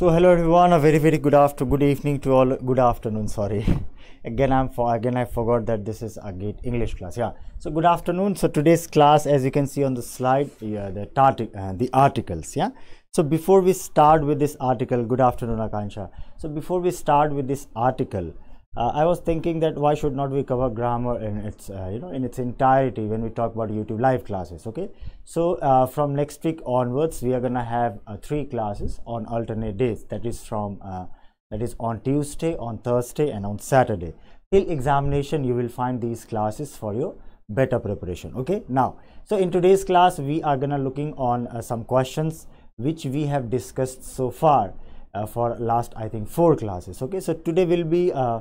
so hello everyone a very very good after good evening to all good afternoon sorry again i'm for again i forgot that this is again english class yeah so good afternoon so today's class as you can see on the slide yeah, the tart uh, the articles yeah so before we start with this article good afternoon akansha so before we start with this article uh, I was thinking that why should not we cover grammar in its uh, you know in its entirety when we talk about YouTube live classes okay so uh, from next week onwards we are gonna have uh, three classes on alternate days that is from uh, that is on Tuesday on Thursday and on Saturday till examination you will find these classes for your better preparation okay now so in today's class we are gonna looking on uh, some questions which we have discussed so far uh, for last I think four classes okay so today will be uh,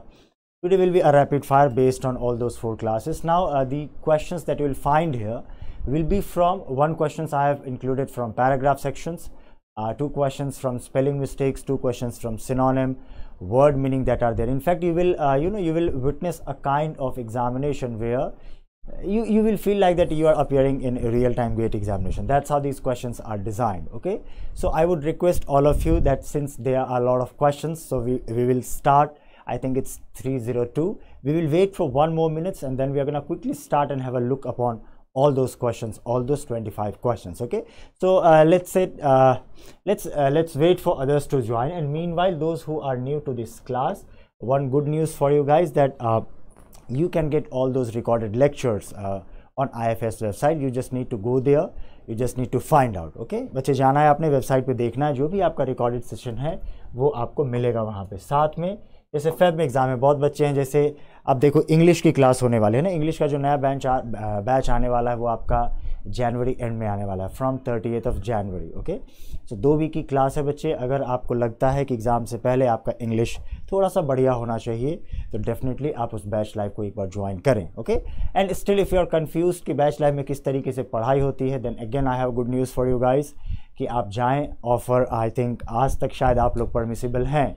today will be a rapid fire based on all those four classes now uh, the questions that you will find here will be from one questions I have included from paragraph sections uh, two questions from spelling mistakes two questions from synonym word meaning that are there in fact you will uh, you know you will witness a kind of examination where you, you will feel like that you are appearing in a real-time gate examination. That's how these questions are designed, okay? So I would request all of you that since there are a lot of questions, so we, we will start, I think it's 302. We will wait for one more minutes and then we are gonna quickly start and have a look upon all those questions, all those 25 questions, okay? So uh, let's say, uh, let's, uh, let's wait for others to join. And meanwhile, those who are new to this class, one good news for you guys that uh, you can get all those recorded lectures uh, on IFS website. You just need to go there. You just need to find out. Okay, बच्चे जाना है आपने website पे देखना है जो भी आपका रिकॉर्डेड सेशन है वो आपको मिलेगा वहाँ पे साथ में जैसे फेब में एग्ज़ाम है बहुत बच्चे हैं जैसे आप देखो इंग्लिश की क्लास होने वाली है ना इंग्लिश का जो नया बैच बैच uh, आने वाला है वो आपका जनवरी एंड में आने वाला है from thirtieth of January okay so दो वीक की क्लास है बच्चे अगर आपको लगता है कि एग्ज़ाम से पहले आपका इंग्लिश थोड़ा सा बढ़िया होना चाहिए तो डेफिनेटली आप उस बैच लाइफ को एक बार ज्वाइन करें okay and still if you are confuse कि बैच लाइफ में किस तरीके से पढ़ाई होती है then again I have good news for you guys कि आप जाएँ ऑफ़र आई थिंक आज तक शायद आप लोग परमिसिबल हैं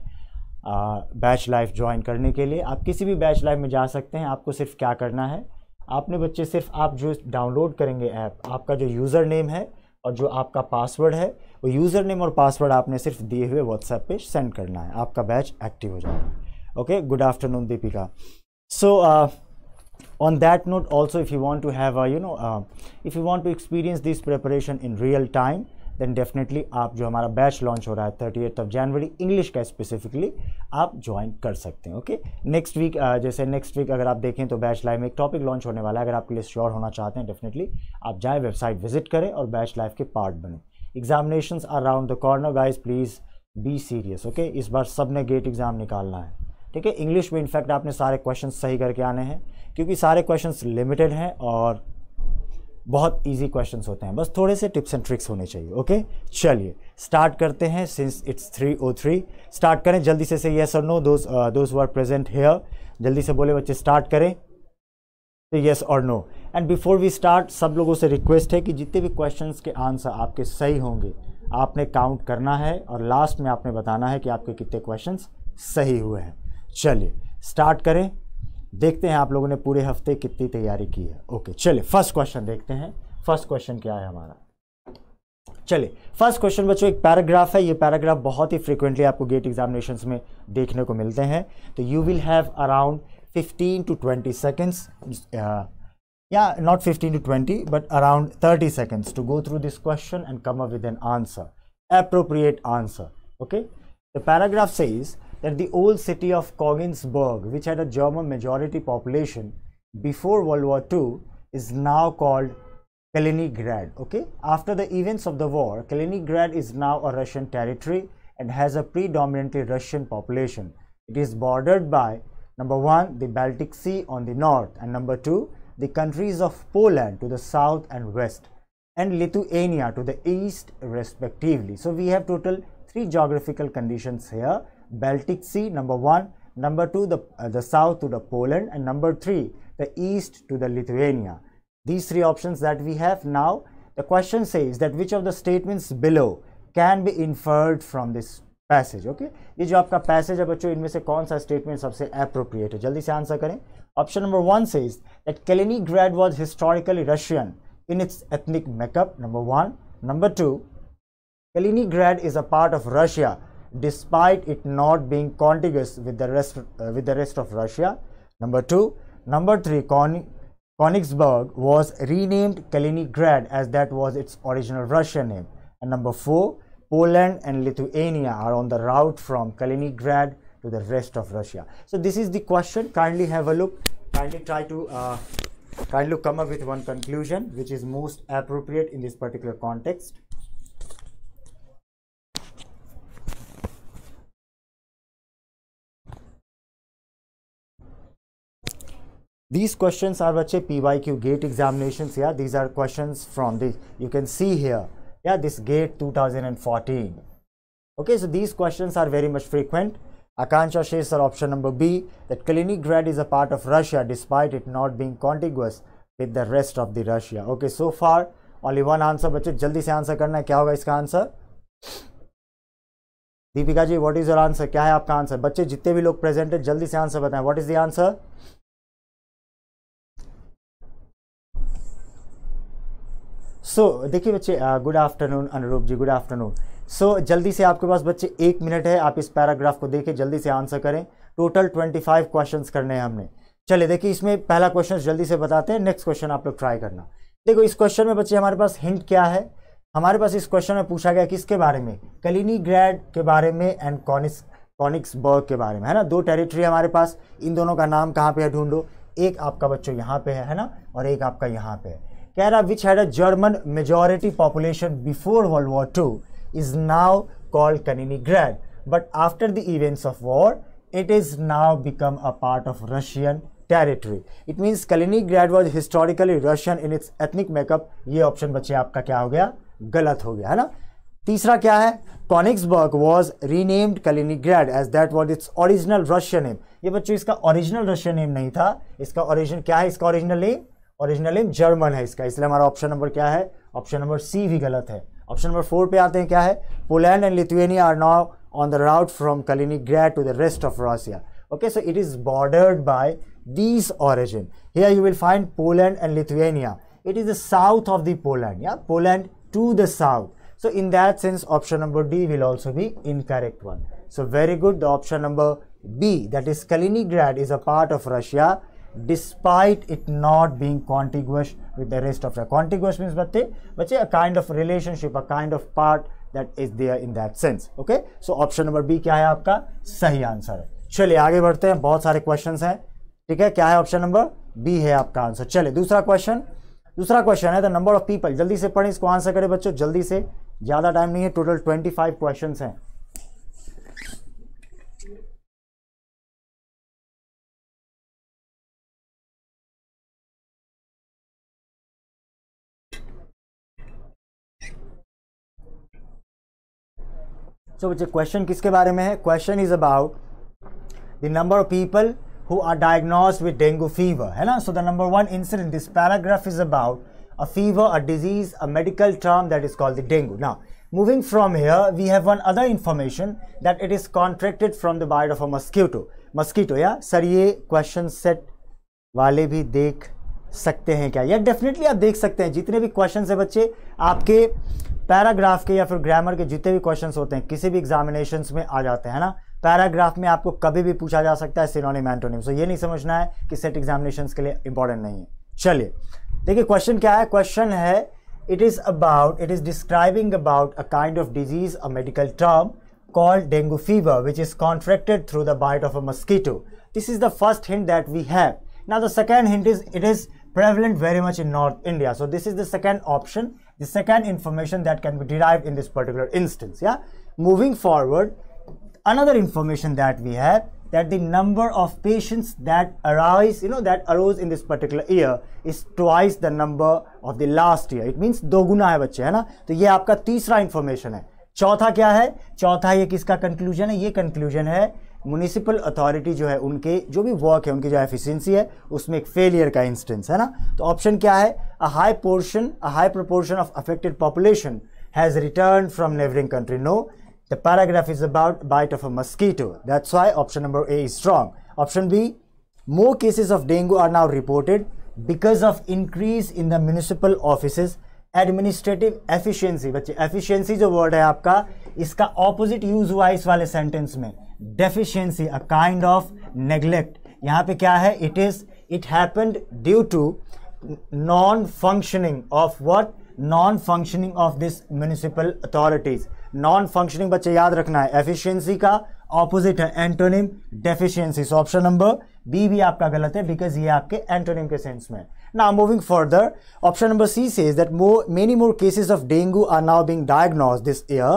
बैच लाइफ ज्वाइन करने के लिए आप किसी भी बैच लाइफ में जा सकते हैं आपको सिर्फ क्या करना है आपने बच्चे सिर्फ आप जो डाउनलोड करेंगे ऐप आपका जो यूज़र नेम है और जो आपका पासवर्ड है वो यूज़र नेम और पासवर्ड आपने सिर्फ दिए हुए व्हाट्सएप पे सेंड करना है आपका बैच एक्टिव हो जाएगा okay good afternoon Deepika so on that note also if you want to have you know if you want to experience this experience in real time then definitely आप जो हमारा batch launch हो रहा है thirty eight of January English का specifically आप join कर सकते हैं ओके नेक्स्ट वीक जैसे नेक्स्ट वीक अगर आप देखें तो बैच लाइव में एक टॉपिक लॉन्च होने वाला है अगर आपके लिए श्योर होना चाहते हैं डेफिनेटली आप जाएँ वेबसाइट विजिट करें और बैच लाइव के पार्ट बने examination around the corner guys please be serious okay इस बार सब ने गेट एग्ज़ाम निकालना है ठीक है इंग्लिश में इनफैक्ट आपने सारे क्वेश्चन सही करके आने हैं क्योंकि सारे क्वेश्चन लिमिटेड हैं और बहुत इजी क्वेश्चंस होते हैं बस थोड़े से टिप्स एंड ट्रिक्स होने चाहिए ओके चलिए स्टार्ट करते हैं since it's three O three start करें जल्दी से से येस और no those were are present here जल्दी से बोले बच्चे स्टार्ट करें तो येस और no and before we start सब लोगों से रिक्वेस्ट है कि जितने भी क्वेश्चन के आंसर आपके सही होंगे आपने काउंट करना है और लास्ट में आपने बताना है कि आपके कितने क्वेश्चन सही हुए हैं चलिए स्टार्ट करें देखते हैं आप लोगों ने पूरे हफ्ते कितनी तैयारी की है ओके चलिए फर्स्ट क्वेश्चन देखते हैं फर्स्ट क्वेश्चन क्या है हमारा चलिए फर्स्ट क्वेश्चन बच्चों एक पैराग्राफ है ये पैराग्राफ बहुत ही फ्रीक्वेंटली आपको गेट एग्जामिनेशन में देखने को मिलते हैं तो you will have around 15 to 20 seconds या not 15 to 20 but around 30 seconds to go through this question and come up with an answer answer okay the paragraph says is that the old city of Kogensburg, which had a German majority population before World War II, is now called Kaliningrad. Okay, after the events of the war, Kaliningrad is now a Russian territory and has a predominantly Russian population. It is bordered by number one, the Baltic Sea on the north, and number two, the countries of Poland to the south and west, and Lithuania to the east, respectively. So, we have total three geographical conditions here Baltic Sea, number one, number two, the, uh, the south to the Poland, and number three, the east to the Lithuania. These three options that we have now, the question says that which of the statements below can be inferred from this passage, okay? This is your passage, in which statement is appropriate? Let's answer Option number one says that Kaliningrad was historically Russian in its ethnic makeup, number one. Number two, Kaliningrad is a part of Russia despite it not being contiguous with the rest uh, with the rest of Russia. Number 2, number 3 Konigsberg was renamed Kaliningrad as that was its original Russian name. And number 4, Poland and Lithuania are on the route from Kaliningrad to the rest of Russia. So this is the question. Kindly have a look. Kindly try to uh, kindly come up with one conclusion which is most appropriate in this particular context. These questions are bache PYQ gate examinations. Yeah, these are questions from this you can see here. Yeah, this gate 2014. Okay, so these questions are very much frequent. Akansha says are option number B that Kaliningrad is a part of Russia despite it not being contiguous with the rest of the Russia. Okay, so far only one answer bache jaldi se answer karna hai kya hoga iska answer Deepika ji what is your answer क्या है आपका answer बच्चे जितने भी लोग present है जल्दी से आंसर बताएं what is the answer so so, देखिए बच्चे गुड आफ्टरनून अनुरूप जी गुड आफ्टरनून सो जल्दी से आपके पास बच्चे एक मिनट है आप इस पैराग्राफ को देखें जल्दी से आंसर करें टोटल ट्वेंटी फाइव क्वेश्चन करने हैं हमने चलिए देखिए इसमें पहला क्वेश्चन जल्दी से बताते हैं नेक्स्ट क्वेश्चन आप लोग ट्राई करना देखो इस क्वेश्चन में बच्चे हमारे पास हिंट क्या है हमारे पास इस क्वेश्चन में पूछा गया किसके बारे में कलिनी ग्रैड के बारे में एंड कॉनिक्स कॉनिक्सबर्ग के बारे में है ना दो टेरिटरी हमारे पास इन दोनों का नाम कहाँ पे है ढूंढो एक आपका बच्चों यहाँ पे है है ना और एक आपका यहाँ पे है कह रहा which had a German majority population before World War two is now called Kaliningrad but after the events of war it is now become a part of Russian territory it means Kaliningrad was historically Russian in its ethnic makeup ये option बच्चे आपका क्या हो गया गलत हो गया है ना तीसरा क्या है Konigsberg was renamed Kaliningrad as that was its original Russian name ये बच्चों इसका ओरिजिनल रशियन नेम नहीं था इसका ओरिजिनल क्या है इसका original name original in German है इसका इसलिए हमारा ऑप्शन नंबर क्या है ऑप्शन नंबर सी भी गलत है ऑप्शन नंबर फोर पे आते हैं क्या है Poland and Lithuania are now on the route from Kaliningrad to the rest of Russia okay so it is bordered by this origin here you will find Poland and Lithuania it is the south of the Poland या Poland to the south so in that sense option number D will also be correct one so very good option number B that is Kaliningrad is a part of Russia despite it not being contiguous with the rest of the contiguous means batte bache a kind of relationship a kind of part that is there in that sense okay so option number b kya hai aapka sahi answer hai chaliye aage badhte hain bahut sare questions hain theek hai kya hai option number b hai aapka answer chaliye dusra question dusra question hai the number of people jaldi se पढ़ें isko answer kare bachcho jaldi se zyada time nahi hai total 25 questions hain so बच्चे question किसके बारे में है question is about the number of people who are diagnose with dengue fever है ना so the number one incident this paragraph is about a fever a disease a medical term that is called the dengue ना moving from here we have one other information that it is contracted from the bite of a mosquito mosquito या sir ये question set वाले भी देख सकते हैं क्या या डेफिनेटली आप देख सकते हैं जितने भी क्वेश्चन है बच्चे आपके पैराग्राफ के या फिर ग्रामर के जितने भी क्वेश्चन होते हैं किसी भी एग्जामिनेशन में आ जाते हैं ना पैराग्राफ में आपको कभी भी पूछा जा सकता है सिनोनिम एंटोनिम सो ये नहीं समझना है कि सेट एग्जामिनेशन के लिए इंपॉर्टेंट नहीं है चलिए देखिए क्वेश्चन क्या है क्वेश्चन है it is about it is describing about a kind of disease a medical term called dengue fever which is contracted through the bite of a mosquito this is the first hint that we have now the second hint is it is prevalent very much in North India. So this is the second option, the second information that can be derived in this particular instance. Yeah. Moving forward, another information that we have that the number of patients that arise, you know, that arose in this particular year is twice the number of the last year. It means दो गुना है बच्चे है ना तो ये आपका information है चौथा क्या है चौथा ये किसका conclusion Ye conclusion municipal authority जो है उनके जो भी वर्क है उनकी जो एफिशिएंसी है उसमें एक फेलियर का इंस्टेंस है ना तो ऑप्शन क्या है a high portion a high proportion of affected population has return from neighbouring country no the paragraph is about bite of a mosquito that's why option number A is strong option B more cases of dengue are now reported because of increase in the municipal office administrative efficiency बच्चे efficiency जो word है आपका इसका opposite use हुआ है इस वाले sentence में deficiency a kind of neglect yahan pe kya it happened due to non functioning of what non functioning of these municipal authorities non functioning but yaad rakhna hai efficiency ka opposite hai antonym deficiency so option number b bhi aapka galat because ye aapke antonym ke sense now moving further option number c says that many more cases of dengue are now being diagnosed this year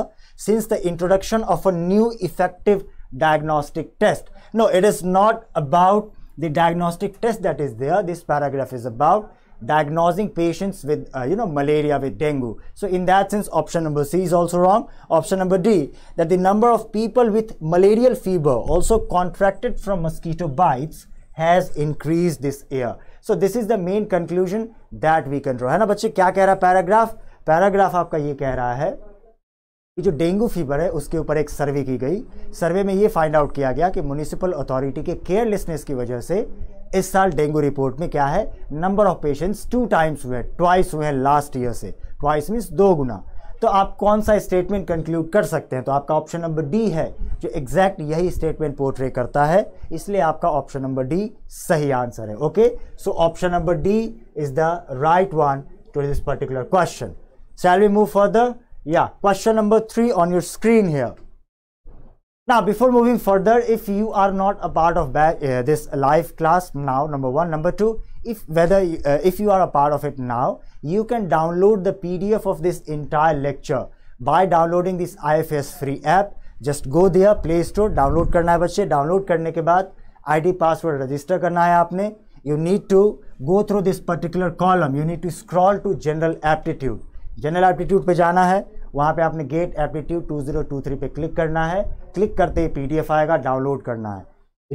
since the introduction of a new effective diagnostic test. No, it is not about the diagnostic test that is there. This paragraph is about diagnosing patients with uh, you know malaria with dengue so in that sense option number c is also wrong option number d that the number of people with malarial fever also contracted from mosquito bites has increased this year so this is the main conclusion that we can draw है ना बच्चे क्या कह रहा paragraph? Paragraph आपका ये कह रहा है जो डेंगू फीवर है उसके ऊपर एक सर्वे की गई सर्वे में ये फाइंड आउट किया गया कि म्यूनिसिपल अथॉरिटी के केयरलेसनेस की वजह से इस साल डेंगू रिपोर्ट में क्या है number of patients two times हुए ट्वाइस हुए हैं लास्ट ईयर से ट्वाइस मीन्स दो गुना तो आप कौन सा स्टेटमेंट कंक्लूड कर सकते हैं तो आपका ऑप्शन नंबर डी है जो एग्जैक्ट यही स्टेटमेंट पोर्ट्रे करता है इसलिए आपका ऑप्शन नंबर डी सही आंसर है okay so option number D is the right one to this particular question shall we move further Yeah, question number 3 on your screen here. Now, before moving further, if you are not a part of uh, this live class now, number 1 number 2 if whether uh, if you are a part of it now, you can download the PDF of this entire lecture by downloading this IFS free app. just go there play store download karna hai bachche download karne ke baad id password register karna hai aapne you need to go through this particular column you need to scroll to general aptitude general aptitude pe jana hai वहाँ पे आपने GATE aptitude two two zero three पे click करना है click करते ही PDF आएगा download करना है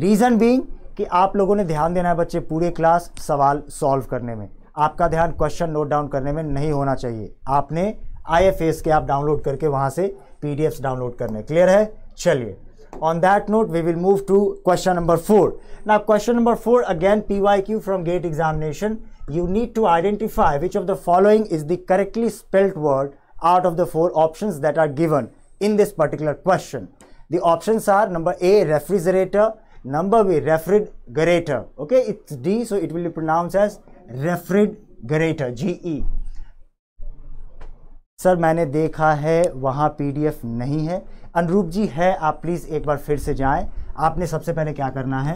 रीज़न बींग कि आप लोगों ने ध्यान देना है बच्चे पूरे क्लास सवाल सॉल्व करने में आपका ध्यान क्वेश्चन नोट डाउन करने में नहीं होना चाहिए आपने आई के आप डाउनलोड करके वहाँ से पी डाउनलोड करने क्लियर है चलिए note we will move to question number four ना question number four again P Y Q from GATE examination you need to identify which of the following is the correctly spelled word out of the four options that are given in this particular question. The options are number A, refrigerator, number B, refrigerator. Okay, it's D, so it will be pronounced as refrigerator, G-E. Sir मैंने देखा है वहाँ PDF नहीं है अनरूप जी है आप please एक बार फिर से जाएं आपने सबसे पहले क्या करना है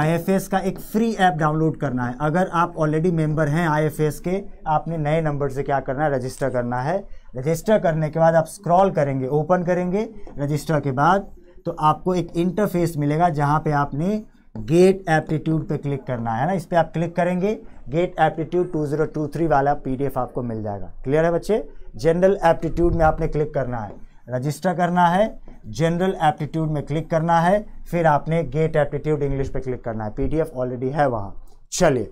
आई का एक फ्री ऐप डाउनलोड करना है अगर आप ऑलरेडी मेंबर हैं आई के आपने नए नंबर से क्या करना है रजिस्टर करना है रजिस्टर करने के बाद आप स्क्रॉल करेंगे ओपन करेंगे रजिस्टर के बाद तो आपको एक इंटरफेस मिलेगा जहाँ पे आपने गेट एप्टीट्यूड पे क्लिक करना है ना इस पर आप क्लिक करेंगे गेट एप्टीट्यूड थ्री वाला एफ आपको मिल जाएगा क्लियर है बच्चे जनरल एप्टीट्यूड में आपने क्लिक करना है रजिस्टर करना है जनरल एप्टीट्यूड में क्लिक करना है फिर आपने गेट एप्टीट्यूड इंग्लिश पे क्लिक करना है पीडीएफ ऑलरेडी है वहां चलिए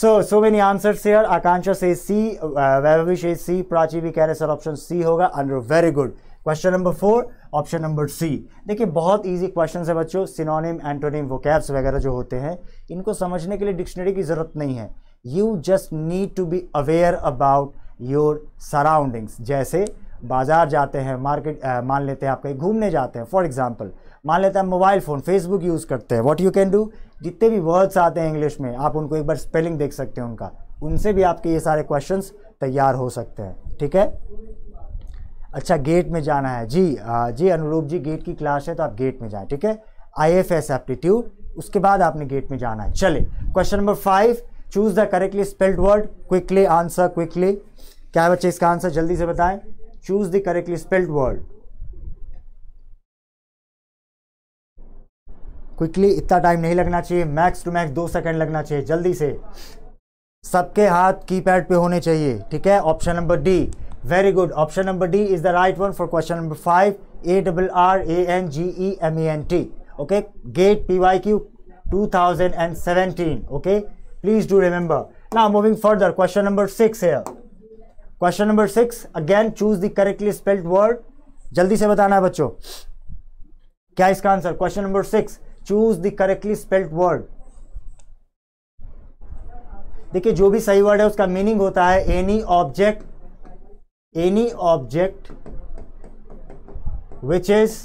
so so many answer here Akanksha से सी वैभविश सी प्राची भी कह रहे सर ऑप्शन सी होगा अंडर very good question number four option number C देखिए बहुत इजी क्वेश्चन है बच्चों सिनोनिम एंटोनिम वोकैब्स वगैरह जो होते हैं इनको समझने के लिए डिक्शनरी की ज़रूरत नहीं है you just need to be aware about your surroundings जैसे बाज़ार जाते हैं मार्केट मान लेते हैं आप कहीं घूमने जाते हैं फॉर एग्ज़ाम्पल मान लेते हैं मोबाइल फ़ोन फेसबुक यूज़ करते हैं वॉट यू कैन डू जितने भी वर्ड्स आते हैं इंग्लिश में आप उनको एक बार स्पेलिंग देख सकते हैं उनका उनसे भी आपके ये सारे क्वेश्चन तैयार हो सकते हैं ठीक है अच्छा गेट में जाना है जी आ, जी अनुरूप जी गेट की क्लास है तो आप गेट में जाएँ ठीक है आई एफ एस एप्टीट्यूड उसके बाद आपने गेट में जाना है चले question number five choose the correctly spelled word quickly answer quickly क्या बच्चे इसका आंसर जल्दी से बताएं choose the correctly spelled word quickly इतना टाइम नहीं लगना चाहिए मैक्स टू मैक्स दो सेकंड लगना चाहिए जल्दी से सबके हाथ कीपैड पे होने चाहिए ठीक है option number D very good option number D is the right one for question number five A double R A N G E M E N T okay GATE P Y Q two thousand and seventeen okay please do remember ना moving further question number six है question number six again choose the correctly spelled word जल्दी से बताना है बच्चों क्या इसका answer question number six choose the correctly spelled word देखिए जो भी सही वर्ड है उसका मीनिंग होता है any object any object which is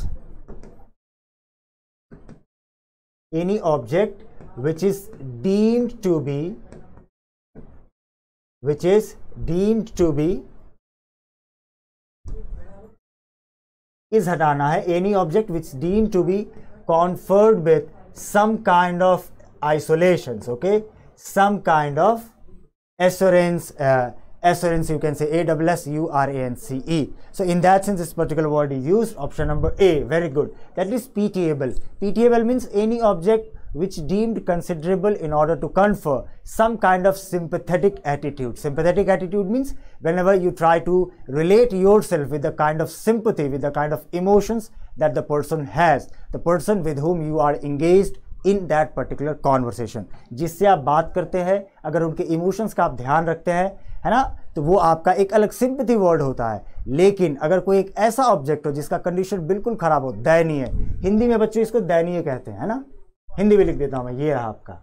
any object which is deemed to be which is Deemed to be is हटाना है any object which deem to be conferred with some kind of isolation okay some kind of assurance uh, assurance you can say a so in that sense this particular word is used option number a very good that is ptable ptable means any object which deemed considerable in order to confer some kind of sympathetic attitude. Sympathetic attitude means whenever you try to relate yourself with the kind of sympathy, with the kind of emotions that the person has, the person with whom you are engaged in that particular conversation जिससे आप बात करते हैं अगर उनके emotions का आप ध्यान रखते हैं है ना तो वो आपका एक अलग सिंपथी वर्ड होता है लेकिन अगर कोई एक ऐसा ऑब्जेक्ट हो जिसका कंडीशन बिल्कुल ख़राब हो दयनीय हिंदी में बच्चों इसको दयनीय कहते हैं है ना हिंदी भी लिख देता हूँ मैं ये रहा आपका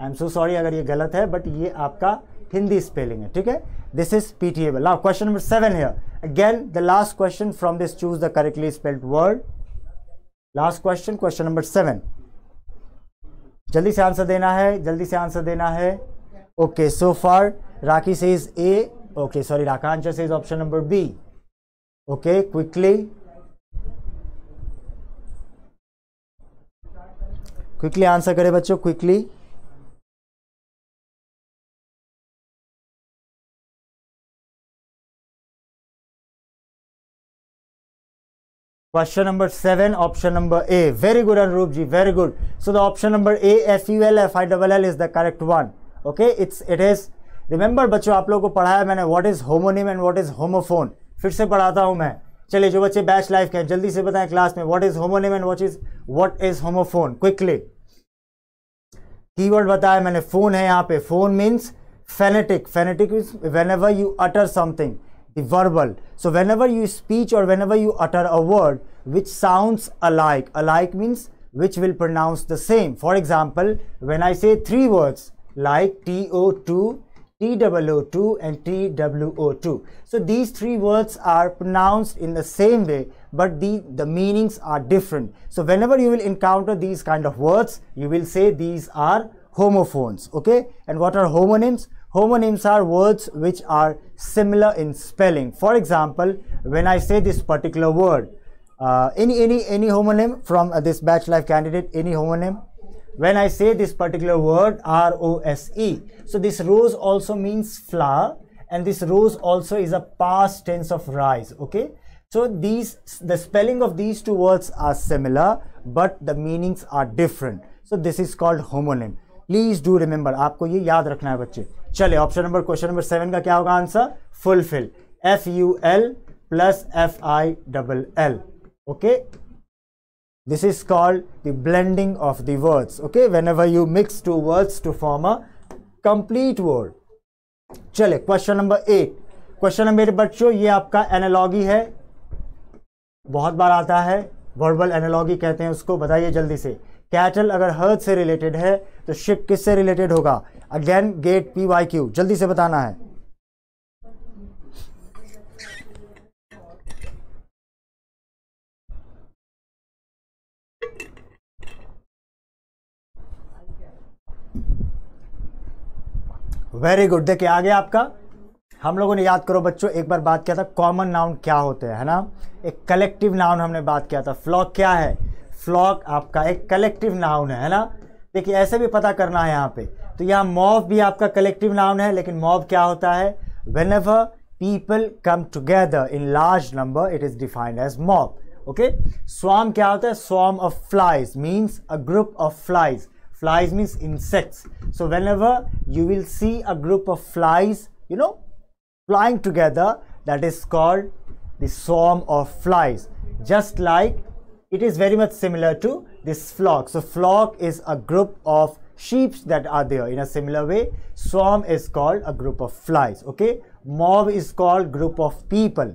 आई एम सो सॉरी अगर ये गलत है बट ये आपका हिंदी स्पेलिंग है ठीक है this is pitiable now question number seven है again the last question from this choose the correctly spelled word last question question number seven जल्दी से आंसर देना है जल्दी से आंसर देना है ओके सो फार राखी से is A okay sorry Raka answer से is option number B okay quickly quickly answer करें बच्चों quickly question number seven option number A very good Anurup ji very good so the option number A F U L F I double L is the correct one okay it's it is remember बच्चों आप लोगों को पढ़ाया मैंने what is homonym and what is homophone फिर से पढ़ाता हूं मैं चलिए जो बच्चे बैच लाइफ के हैं जल्दी से बताएं क्लास में what is homonym and what is what is homophone quickly keyword बताया मैंने फ़ोन है यहाँ पे phone means phonetic phonetic means whenever you utter something the verbal so whenever you speech और whenever you utter a word which sounds alike alike means which will pronounce the same. For example, when I say three words like TO2, TOO2 and TWO2. So these three words are pronounced in the same way but the, the meanings are different. So whenever you will encounter these kind of words, you will say these are homophones, okay? And what are homonyms? Homonyms are words which are similar in spelling. For example, when I say this particular word, uh, any any any homonym from uh, this batch life candidate, any homonym. When I say this particular word R O S E, so this rose also means flower, and this rose also is a past tense of rise. Okay, So these, the spelling of these two words are similar, but the meanings are different. So this is called homonym. Please do remember आपको ये याद रखना है बच्चे चले option number question number seven का क्या होगा answer fulfil F U L plus F I double L okay this is called the blending of the words okay whenever you mix two words to form a complete word चले question number eight question number बच्चों ये आपका analogy है बहुत बार आता है verbal analogy कहते हैं उसको बताइए जल्दी से कैटल अगर हर्थ से रिलेटेड है तो शिप किससे रिलेटेड होगा again GATE P Y Q जल्दी से बताना है वेरी गुड देखिए आ गया आपका हम लोगों ने याद करो बच्चों एक बार बात किया था कॉमन नाउन क्या होते हैं है ना एक कलेक्टिव नाउन हमने बात किया था फ्लॉक क्या है फ्लॉक आपका एक कलेक्टिव नाउन है है ना देखिए ऐसे भी पता करना है यहाँ पे तो यहाँ मॉव भी आपका कलेक्टिव नाउन है लेकिन मॉव क्या होता है whenever people come together in large number it is defined as mob okay swarm क्या होता है swarm of flies means a group of flies flies means insects so whenever you will see a group of flies you know flying together that is called the swarm of flies just like it is very much similar to this flock so flock is a group of sheep that are there in a similar way swarm is called a group of flies okay mob is called group of people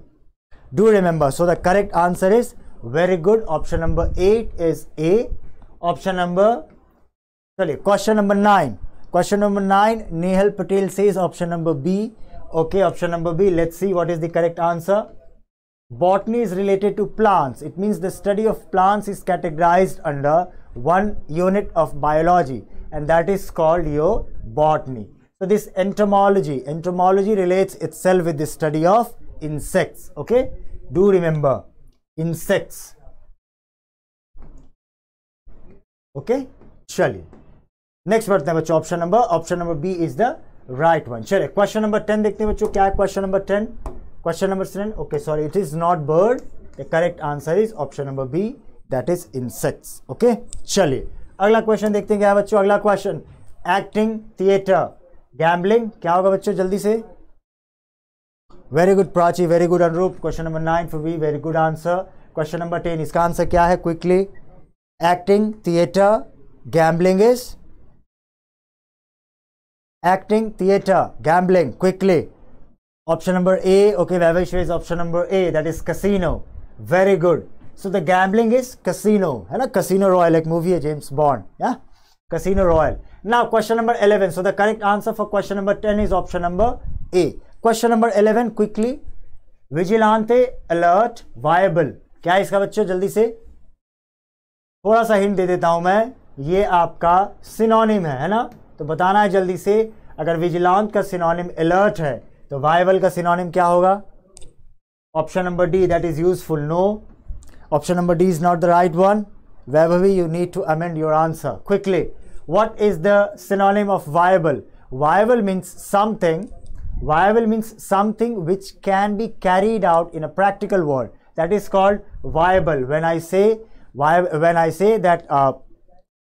do remember so the correct answer is very good option number 8 is a option number sorry question number 9 question number 9 nehal patel says option number b Okay, option number B. Let's see what is the correct answer. Botany is related to plants. It means the study of plants is categorized under one unit of biology and that is called your botany. So this entomology, entomology relates itself with the study of insects. Okay, do remember insects. Okay, surely. Next बढ़ते number option number option number b is the right one चले question number ten देखते हैं बच्चों क्या है question number ten question number seven okay sorry it is not bird the correct answer is option number B that is insects okay चलिए अगला question देखते हैं क्या बच्चों अगला क्वेश्चन एक्टिंग थिएटर गैम्बलिंग क्या होगा बच्चों जल्दी से very good Prachi very good Anurup question number nine for B very good answer question number ten इसका आंसर क्या है quickly acting theatre gambling is acting, theater, gambling, quickly. Option number A, okay, Vavesh is option number A, that is casino. Very good. So the gambling is casino, है ना Casino Royale, एक movie है James Bond, yeah? Casino Royale. Now question number 11, so the correct answer for question number 10 is option number A. Question number 11, quickly. Vigilante, alert, viable. क्या इसका बच्चों जल्दी से थोड़ा सा हिंट दे देता हूं मैं ये आपका सिनोनिम है है ना तो बताना है जल्दी से अगर विजिलांत का सिनोनिम अलर्ट है तो वायबल का सिनोनिम क्या होगा option number D that is useful no option number D is not the right one Vaibhavi you need to amend your answer quickly what is the synonym of viable viable means something viable means something which can be carried out in a practical world that is called viable when I say when I say that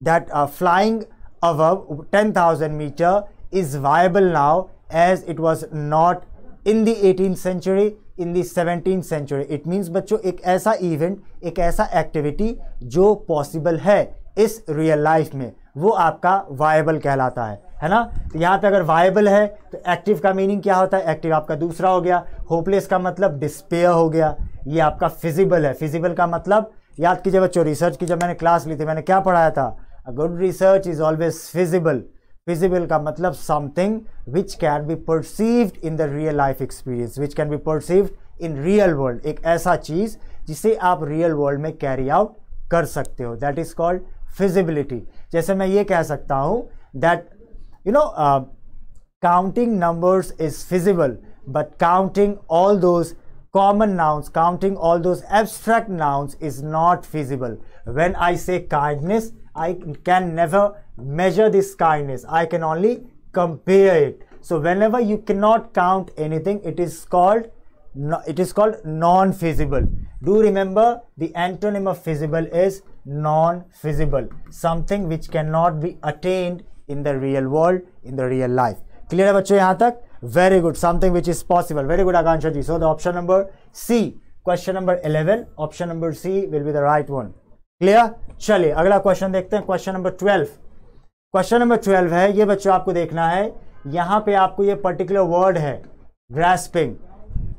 that flying above 10,000 meter is viable now as it was not in the 18th century in the seventeen century it means बच्चों एक ऐसा event एक ऐसा activity जो possible है इस real life में वो आपका वायबल कहलाता है है ना तो यहाँ पे अगर वायबल है तो एक्टिव का मीनिंग क्या होता है एक्टिव आपका दूसरा हो गया होपलेस का मतलब डिस्पेयर हो गया ये आपका फिजिबल है फिजिबल का मतलब याद कीजिए बच्चों रिसर्च की जब मैंने क्लास ली थी मैंने क्या पढ़ाया था a good research is always feasible feasible ka matlab something which can be perceived in the real life experience which can be perceived in real world ek aisa cheez jise aap real world mein carry out kar sakte ho that is called feasibility jaise main ye keh sakta that you know uh, counting numbers is feasible but counting all those common nouns counting all those abstract nouns is not feasible when i say kindness I can never measure this kindness. I can only compare it. So whenever you cannot count anything, it is called it is called non-feasible. Do remember the antonym of feasible is non-feasible, something which cannot be attained in the real world, in the real life. Clear Very good. Something which is possible. Very good, Akanksha ji. So the option number C, question number 11, option number C will be the right one. Clear चलिए अगला question देखते हैं question number twelve question number twelve है ये बच्चों आपको देखना है यहाँ पे आपको ये पर्टिकुलर वर्ड है ग्रेस्पिंग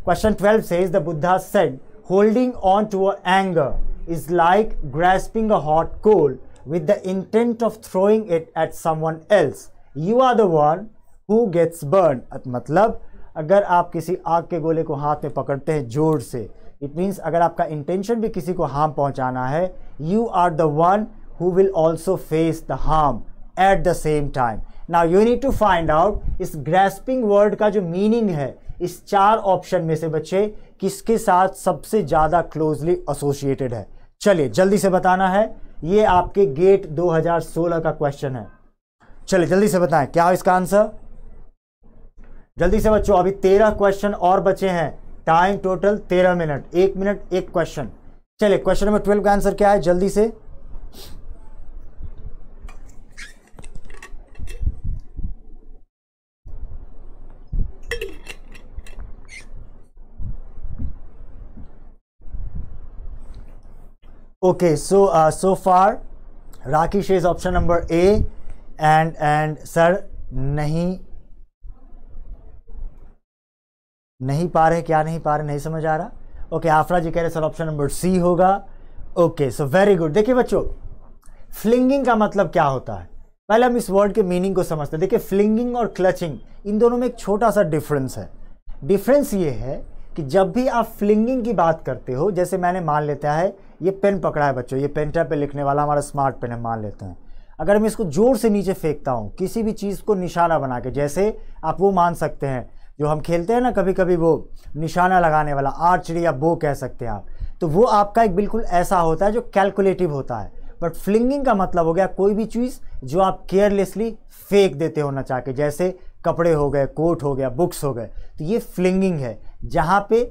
क्वेश्चन ट्वेल्व से is the Buddha said holding on to a anger is like grasping a hot coal with the intent of throwing it at someone else you are the one who gets burn मतलब अगर आप किसी आग के गोले को हाथ में पकड़ते हैं जोर से इट मीन्स अगर आपका इंटेंशन भी किसी को हार्म पहुंचाना है you are the one who will also face the harm at the same time now you need to find out इस ग्रेस्पिंग वर्ड का जो मीनिंग है इस चार ऑप्शन में से बच्चे किसके साथ सबसे ज़्यादा क्लोजली एसोसिएटेड है चलिए जल्दी से बताना है ये आपके गेट 2016 का क्वेश्चन है चलिए जल्दी से बताएं क्या इसका आंसर जल्दी से बच्चों अभी तेरह क्वेश्चन और बचे हैं टाइम टोटल तेरह मिनट एक मिनट एक क्वेश्चन चलिए क्वेश्चन नंबर ट्वेल्व का आंसर क्या है जल्दी से okay so so far Rakesh is option number A and and sir नहीं नहीं पा रहे क्या नहीं पा रहे नहीं समझ आ रहा ओके आफरा जी कह रहे सर ऑप्शन नंबर सी होगा ओके सो वेरी गुड देखिए बच्चों फ्लिंगिंग का मतलब क्या होता है पहले हम इस वर्ड के मीनिंग को समझते हैं देखिए फ्लिंगिंग और क्लचिंग इन दोनों में एक छोटा सा डिफरेंस है डिफरेंस ये है कि जब भी आप फ्लिंगिंग की बात करते हो जैसे मैंने मान लेता है ये पेन पकड़ा है बच्चों ये पेन टैप पे लिखने वाला हमारा स्मार्ट पेन है मान लेते हैं अगर मैं इसको ज़ोर से नीचे फेंकता हूँ किसी भी चीज़ को निशाना बना के जैसे आप वो मान सकते हैं जो हम खेलते हैं ना कभी कभी वो निशाना लगाने वाला आर्चरी या बो कह सकते हैं आप तो वो आपका एक बिल्कुल ऐसा होता है जो कैलकुलेटिव होता है बट फ्लिंगिंग का मतलब हो गया कोई भी चीज़ जो आप केयरलेसली फेंक देते होना चाह के जैसे कपड़े हो गए कोट हो गया बुक्स हो गए तो ये फ्लिंगिंग है जहाँ पे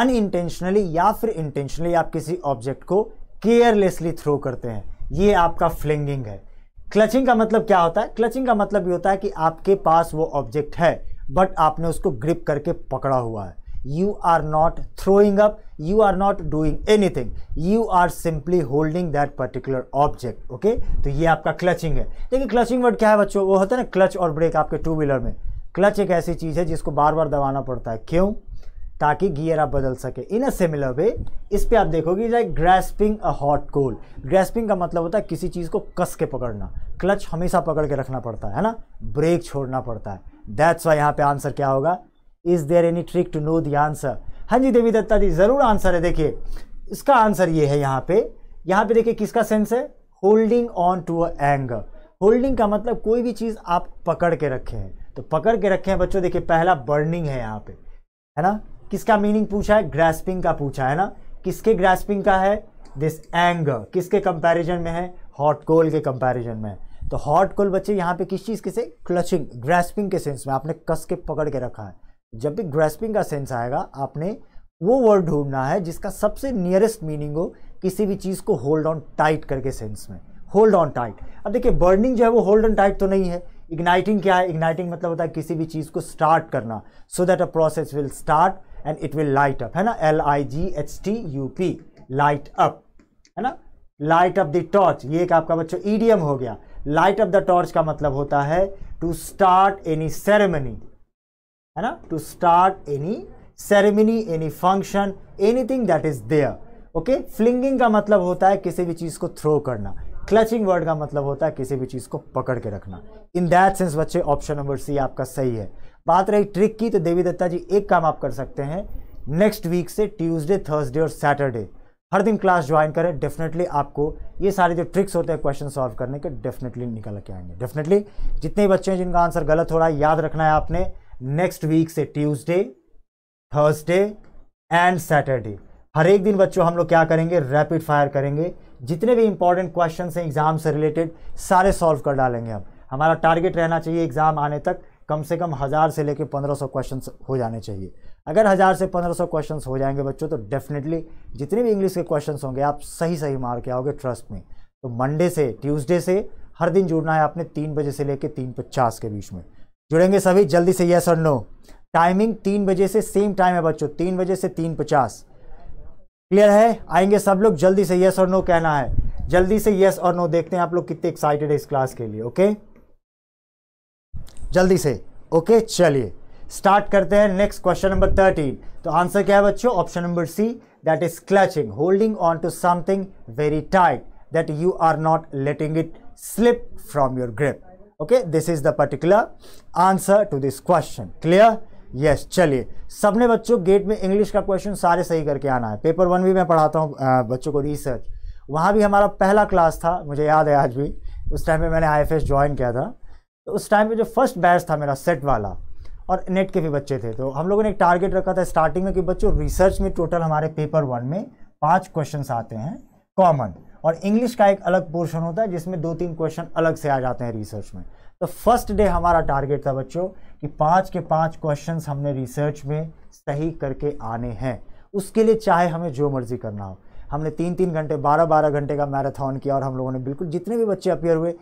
अनइंटेंशनली या फिर इंटेंशनली आप किसी ऑब्जेक्ट को केयरलेसली थ्रो करते हैं ये आपका फ्लिंगिंग है क्लचिंग का मतलब क्या होता है क्लचिंग का मतलब ये होता है कि आपके पास वो ऑब्जेक्ट है बट आपने उसको ग्रिप करके पकड़ा हुआ है you are not throwing up you are not doing anything you are simply holding that particular object okay तो ये आपका क्लचिंग है देखिए क्लचिंग वर्ड क्या है बच्चों वो होता है ना क्लच और ब्रेक आपके टू व्हीलर में क्लच एक ऐसी चीज़ है जिसको बार बार दबाना पड़ता है क्यों ताकि गियर आप बदल सके इन अ सिमिलर वे इस पर आप देखोगे like grasping a hot coal grasping का मतलब होता है किसी चीज़ को कस के पकड़ना क्लच हमेशा पकड़ के रखना पड़ता है ना ब्रेक छोड़ना पड़ता है दैट्स वाई यहाँ पे आंसर क्या होगा is there any trick to know the answer हाँ जी देवी दत्ता जी ज़रूर आंसर है देखिए इसका आंसर ये है यहाँ पे यहाँ पे देखिए किसका सेंस है होल्डिंग ऑन टू अंग होल्डिंग का मतलब कोई भी चीज़ आप पकड़ के रखे हैं तो पकड़ के रखे हैं बच्चों देखिए पहला बर्निंग है यहाँ पे है ना किसका मीनिंग पूछा है ग्रेस्पिंग का पूछा है ना किसके ग्रेस्पिंग का है दिस एंग किसके कंपैरिजन में है हॉट कोल के कंपैरिजन में तो हॉट कॉल बच्चे यहाँ पे किस चीज़ के से क्लचिंग ग्रेस्पिंग के सेंस में आपने कस के पकड़ के रखा है जब भी ग्रेस्पिंग का सेंस आएगा आपने वो वर्ड ढूंढना है जिसका सबसे नियरेस्ट मीनिंग हो किसी भी चीज़ को होल्ड ऑन टाइट करके सेंस में होल्ड ऑन टाइट अब देखिए बर्निंग जो है वो होल्ड ऑन टाइट तो नहीं है इग्नाइटिंग क्या है इग्नाइटिंग मतलब होता है किसी भी चीज़ को स्टार्ट करना so that a process will start and it will light up है ना L I G H T U P light up है ना लाइट अप द टॉर्च ये एक आपका बच्चों ईडीएम e हो गया लाइट ऑफ द टॉर्च का मतलब होता है टू स्टार्ट एनी सेरेमनी है ना to start any ceremony any function anything that is there okay flinging का मतलब होता है किसी भी चीज़ को थ्रो करना क्लचिंग वर्ड का मतलब होता है किसी भी चीज़ को पकड़ के रखना इन दैट सेंस बच्चे ऑप्शन नंबर सी आपका सही है बात रही ट्रिक की तो देवी दत्ता जी एक काम आप कर सकते हैं नेक्स्ट वीक से ट्यूसडे थर्सडे और सैटरडे हर दिन क्लास ज्वाइन करें डेफिनेटली आपको ये सारे जो ट्रिक्स होते हैं क्वेश्चन सॉल्व करने के डेफिनेटली निकल के आएंगे डेफिनेटली जितने बच्चे हैं जिनका आंसर गलत हो रहा है याद रखना है आपने नेक्स्ट वीक से ट्यूजडे थर्सडे एंड सैटरडे हर एक दिन बच्चों हम लोग क्या करेंगे रैपिड फायर करेंगे जितने भी इंपॉर्टेंट क्वेश्चन हैं एग्जाम से रिलेटेड सारे सॉल्व कर डालेंगे हम हमारा टारगेट रहना चाहिए एग्जाम आने तक कम से कम हज़ार से लेकर पंद्रह सौ क्वेश्चन हो जाने चाहिए अगर हज़ार से पंद्रह सौ क्वेश्चन हो जाएंगे बच्चों तो डेफिनेटली जितने भी इंग्लिश के क्वेश्चन होंगे आप सही सही मार के आओगे ट्रस्ट में तो मंडे से ट्यूसडे से हर दिन जुड़ना है आपने तीन बजे से लेकर तीन पचास के बीच में जुड़ेंगे सभी जल्दी से यस और नो टाइमिंग तीन बजे से सेम टाइम है बच्चों तीन बजे से तीन पचास क्लियर है आएंगे सब लोग जल्दी से यस और नो कहना है जल्दी से यस और नो देखते हैं आप लोग कितने एक्साइटेड है इस क्लास के लिए ओके जल्दी से ओके चलिए स्टार्ट करते हैं नेक्स्ट क्वेश्चन नंबर थर्टीन तो आंसर क्या है बच्चों option number C that is clutching holding on to something very tight that you are not letting it slip from your grip okay this is the particular answer to this question clear yes चलिए सबने बच्चों gate में English का question सारे सही करके आना है पेपर वन भी मैं पढ़ाता हूँ बच्चों को रिसर्च वहाँ भी हमारा पहला क्लास था मुझे याद है आज भी उस टाइम पे मैंने आई एफ ज्वाइन किया था तो उस टाइम पे जो फर्स्ट बैच था मेरा सेट वाला और नेट के भी बच्चे थे तो हम लोगों ने एक टारगेट रखा था स्टार्टिंग में कि बच्चों रिसर्च में टोटल हमारे पेपर वन में पाँच क्वेश्चन आते हैं कॉमन और इंग्लिश का एक अलग पोर्शन होता है जिसमें दो तीन क्वेश्चन अलग से आ जाते हैं रिसर्च में तो फर्स्ट डे हमारा टारगेट था बच्चों कि पाँच के पाँच क्वेश्चन हमने रिसर्च में सही करके आने हैं उसके लिए चाहे हमें जो मर्जी करना हो हमने तीन तीन घंटे बारह बारह घंटे का मैराथन किया और हम लोगों ने बिल्कुल जितने भी बच्चे अपेयर हुए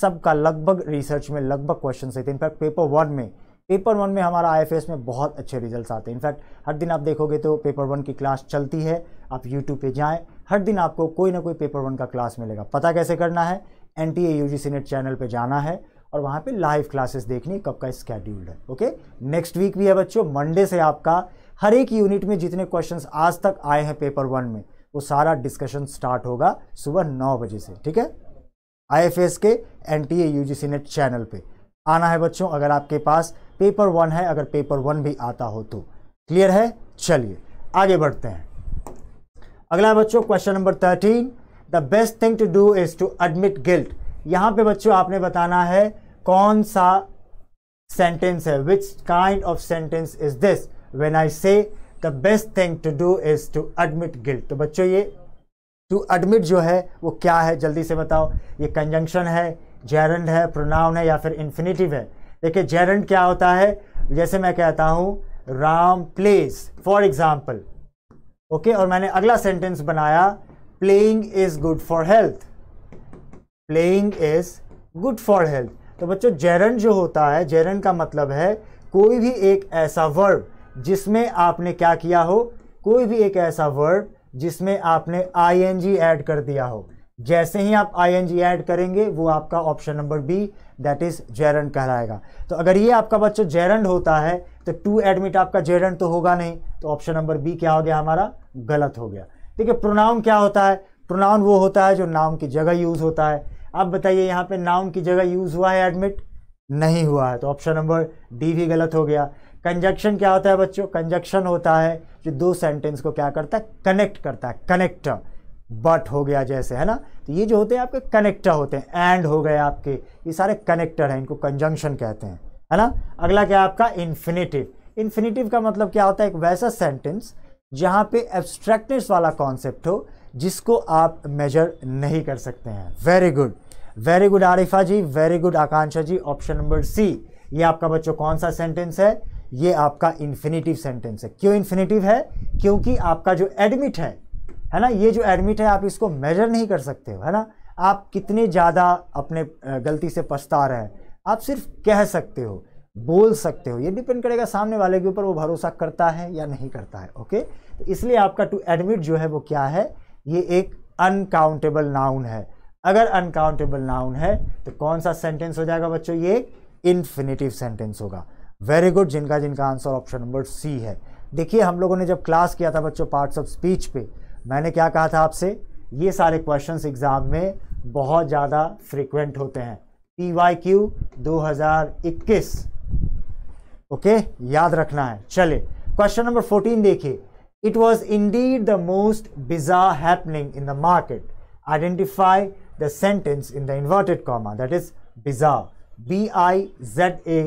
सबका लगभग रिसर्च में लगभग क्वेश्चन सही थे इनफैक्ट पेपर वन में पेपर वन में हमारा आई में बहुत अच्छे रिजल्ट आते हैं इनफैक्ट हर दिन आप देखोगे तो पेपर वन की क्लास चलती है आप यूट्यूब पर जाएँ हर दिन आपको कोई ना कोई पेपर वन का क्लास मिलेगा पता कैसे करना है N T A U G C NET channel पर जाना है और वहाँ पे लाइव क्लासेस देखनी कब का स्केड्यूल्ड है ओके नेक्स्ट वीक भी है बच्चों मंडे से आपका हर एक यूनिट में जितने क्वेश्चंस आज तक आए हैं पेपर वन में वो सारा डिस्कशन स्टार्ट होगा सुबह नौ बजे से ठीक है आई के N T A U G C NET channel पर आना है बच्चों अगर आपके पास पेपर वन है अगर पेपर वन भी आता हो तो क्लियर है चलिए आगे बढ़ते हैं अगला बच्चों question number thirteen the best thing to do is to admit guilt यहां पे बच्चों आपने बताना है कौन सा सेंटेंस है which kind of sentence is this when I say the best thing to do is to admit guilt तो बच्चों ये टू एडमिट जो है वो क्या है जल्दी से बताओ ये कंजंक्शन है जेरंड है प्रोनाउन है या फिर इन्फिनेटिव है देखिए जेरेंट क्या होता है जैसे मैं कहता हूं Ram place for example okay और मैंने अगला सेंटेंस बनाया playing is good for health playing is good for health तो बच्चों जेरन जो होता है जेरन का मतलब है कोई भी एक ऐसा वर्ब जिसमें आपने क्या किया हो कोई भी एक ऐसा वर्ब जिसमें आपने आई एन जी ऐड कर दिया हो जैसे ही आप आई एन जी ऐड करेंगे वो आपका option number B that is gerund कहलाएगा तो अगर ये आपका बच्चों जेरंड होता है तो टू एडमिट आपका जेरन तो होगा नहीं तो ऑप्शन नंबर बी क्या हो गया हमारा गलत हो गया देखिए प्रोनाउन क्या होता है प्रोनाउन वो होता है जो नाउन की जगह यूज़ होता है अब बताइए यहाँ पे नाउन की जगह यूज़ हुआ है एडमिट नहीं हुआ है तो ऑप्शन नंबर डी भी गलत हो गया कंजक्शन क्या होता है बच्चों कंजक्शन होता है जो दो सेंटेंस को क्या करता है कनेक्ट करता है कनेक्टर बट हो गया जैसे है ना तो ये जो होते हैं आपके कनेक्टर होते हैं एंड हो गए आपके ये सारे कनेक्टर हैं इनको कंजंक्शन कहते हैं है ना अगला क्या आपका इन्फिनेटिव इन्फिनेटिव का मतलब क्या होता है एक वैसा सेंटेंस जहाँ पे एब्स्ट्रैक्टनेस वाला कॉन्सेप्ट हो जिसको आप मेजर नहीं कर सकते हैं very good very good Arifa ji very good Akanksha ji option number C ये आपका बच्चों कौन सा सेंटेंस है ये आपका इन्फिनेटिव सेंटेंस है क्यों इन्फिनेटिव है क्योंकि आपका जो एडमिट है है ना ये जो एडमिट है आप इसको मेजर नहीं कर सकते हो है ना आप कितने ज़्यादा अपने गलती से पछता रहे हैं आप सिर्फ कह सकते हो बोल सकते हो ये डिपेंड करेगा सामने वाले के ऊपर वो भरोसा करता है या नहीं करता है ओके तो इसलिए आपका टू एडमिट जो है वो क्या है ये एक अनकाउंटेबल नाउन है अगर अनकाउंटेबल नाउन है तो कौन सा सेंटेंस हो जाएगा बच्चों ये इन्फिनेटिव सेंटेंस होगा वेरी गुड जिनका जिनका आंसर ऑप्शन नंबर सी है देखिए हम लोगों ने जब क्लास किया था बच्चों पार्ट्स ऑफ स्पीच पे मैंने क्या कहा था आपसे ये सारे क्वेश्चन एग्जाम में बहुत ज़्यादा फ्रिक्वेंट होते हैं पी वाई क्यू ओके याद रखना है चले क्वेश्चन नंबर 14 देखिए it was indeed the most bizarre happening in the market identify the sentence in the inverted comma that is bizarre B I Z A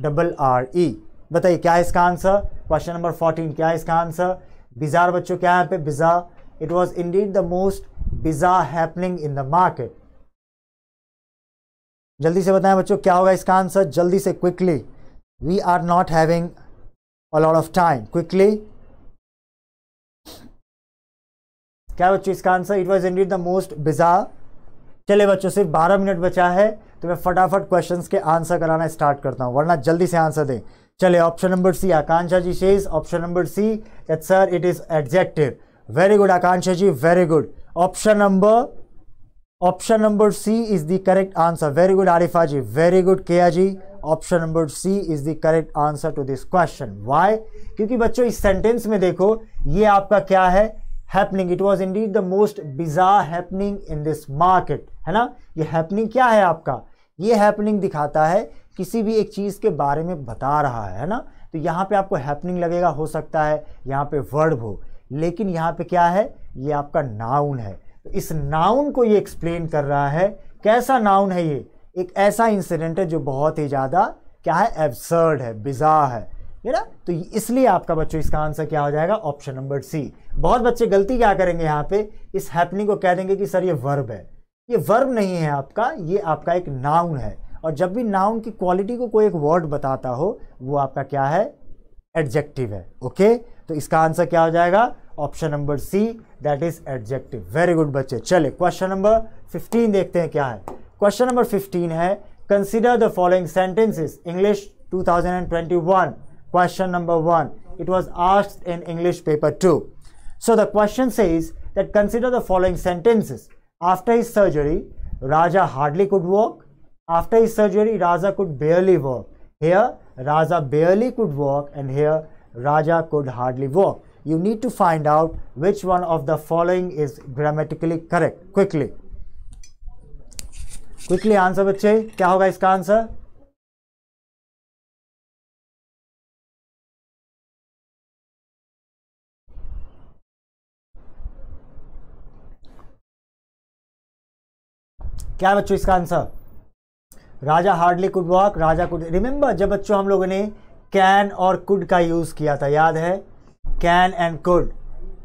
double R E बताइए क्या इसका answer question number 14 क्या इसका answer bizarre बच्चों क्या है पे it was indeed the most bizarre happening in the market जल्दी से बताएं बच्चों क्या होगा इसका आंसर जल्दी से quickly we are not having a lot of time quickly क्या बच्चों इसका answer it was indeed the most bizarre चले बच्चों सिर्फ बारह मिनट बचा है तो मैं फटाफट क्वेश्चंस के आंसर कराना स्टार्ट करता हूं वरना जल्दी से आंसर दें चले option number C Akanksha ji says option number C at sir it is adjective very good Akanksha ji very good option number option number C is the correct answer very good Arifa ji very good Keya ji option number C is the correct answer to this question why क्योंकि बच्चों इस sentence में देखो ये आपका क्या है happening it was indeed the most bizarre happening in this market है ना ये हैपनिंग क्या है आपका ये हैपनिंग दिखाता है किसी भी एक चीज़ के बारे में बता रहा है ना तो यहाँ पे आपको हैपनिंग लगेगा हो सकता है यहाँ पे वर्ब हो लेकिन यहाँ पे क्या है ये आपका नाउन है तो इस नाउन को ये एक्सप्लेन कर रहा है कैसा नाउन है ये एक ऐसा इंसिडेंट है जो बहुत ही ज़्यादा क्या है एब्सर्ड है बिजा है है ना तो इसलिए आपका बच्चों इसका आंसर क्या हो जाएगा ऑप्शन नंबर सी बहुत बच्चे गलती क्या करेंगे यहाँ पे इस हैपनिंग को कह देंगे कि सर ये वर्ब है ये वर्ब नहीं है आपका ये आपका एक नाउन है और जब भी नाउन की क्वालिटी को कोई एक वर्ड बताता हो वो आपका क्या है एडजेक्टिव है ओके तो इसका आंसर क्या हो जाएगा option number C that is adjective very good बच्चे चले क्वेश्चन नंबर 15 देखते हैं क्या है क्वेश्चन नंबर 15 है consider the following sentences English 2021 question number one was asked in English paper two so the question says is that consider the following sentences after his surgery Raja hardly could walk After his surgery, Raja could barely walk. Here, Raja barely could walk, and here, Raja could hardly walk. You need to find out which one of the following is grammatically correct quickly. quickly answer, बच्चे क्या होगा इसका answer क्या बच्चों इसका answer Raja hardly could walk Raja could remember जब बच्चों हम लोगों ने कैन और कुड का यूज़ किया था याद है कैन एंड कुड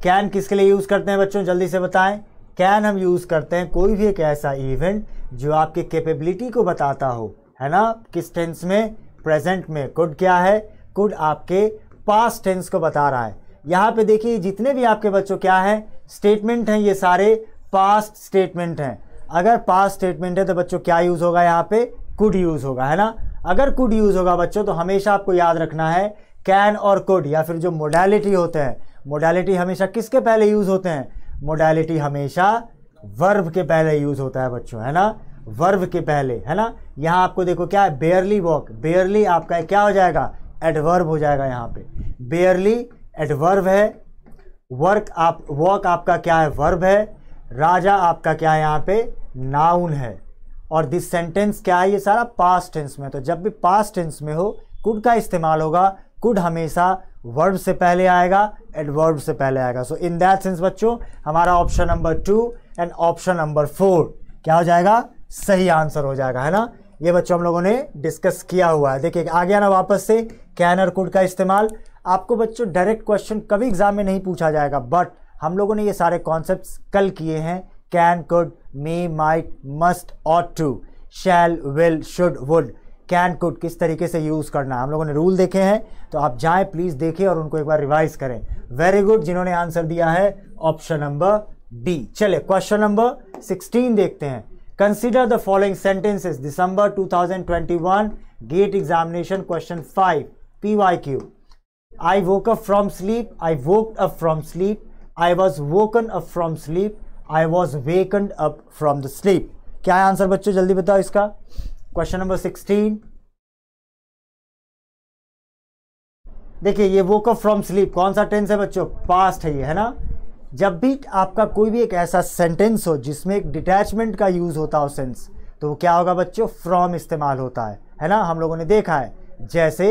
कैन किसके लिए यूज़ करते हैं बच्चों जल्दी से बताएं कैन हम यूज़ करते हैं कोई भी एक ऐसा इवेंट जो आपके कैपेबिलिटी को बताता हो है ना किस टेंस में प्रेजेंट में कुड क्या है कुड आपके पास्ट टेंस को बता रहा है यहाँ पे देखिए जितने भी आपके बच्चों क्या हैं स्टेटमेंट हैं ये सारे पास्ट स्टेटमेंट हैं अगर पास्ट स्टेटमेंट है तो बच्चों क्या यूज़ होगा यहाँ पे कुड यूज़ होगा है ना अगर कुड यूज़ होगा बच्चों तो हमेशा आपको याद रखना है कैन और कुड या फिर जो मोडालिटी होते हैं मोडालिटी हमेशा किसके पहले यूज़ होते हैं मोडालिटी हमेशा वर्ब के पहले यूज़ होता है बच्चों है ना वर्ब के पहले है ना यहाँ आपको देखो क्या है बेयरली वॉक बेयरली आपका क्या हो जाएगा एडवर्ब हो जाएगा यहाँ पे बेयरली एडवर्ब है वर्क आप वॉक आपका क्या है वर्ब है राजा आपका क्या है यहाँ पे नाउन है और दिस सेंटेंस क्या है ये सारा पास्ट टेंस में तो जब भी पास्ट टेंस में हो कुड का इस्तेमाल होगा कुड हमेशा वर्ब से पहले आएगा एडवर्ब से पहले आएगा सो इन दैट सेंस बच्चों हमारा option number two and option number four क्या हो जाएगा सही आंसर हो जाएगा है ना ये बच्चों हम लोगों ने डिस्कस किया हुआ है देखिए आ गया ना वापस से कैनर कुड का इस्तेमाल आपको बच्चों डायरेक्ट क्वेश्चन कभी एग्जाम में नहीं पूछा जाएगा बट हम लोगों ने ये सारे कॉन्सेप्ट कल किए हैं can could may might must ought to shall will should would can could किस तरीके से यूज़ करना है हम लोगों ने रूल देखे हैं तो आप जाए प्लीज़ देखें और उनको एक बार रिवाइज करें वेरी गुड जिन्होंने आंसर दिया है ऑप्शन नंबर डी चले क्वेश्चन नंबर 16 देखते हैं consider the following sentences December 2021 GATE examination question five P Y Q I woke up from sleep I woke up from sleep I was woken up from sleep I was wakened up from the sleep क्या है answer बच्चों जल्दी बताओ इसका question number sixteen देखिए ये वोक up from sleep कौन सा टेंस है बच्चों पास्ट है ये है ना जब भी आपका कोई भी एक ऐसा सेंटेंस हो जिसमें एक डिटैचमेंट का यूज़ होता हो सेंस तो वो क्या होगा बच्चों फ्रॉम इस्तेमाल होता है है ना हम लोगों ने देखा है जैसे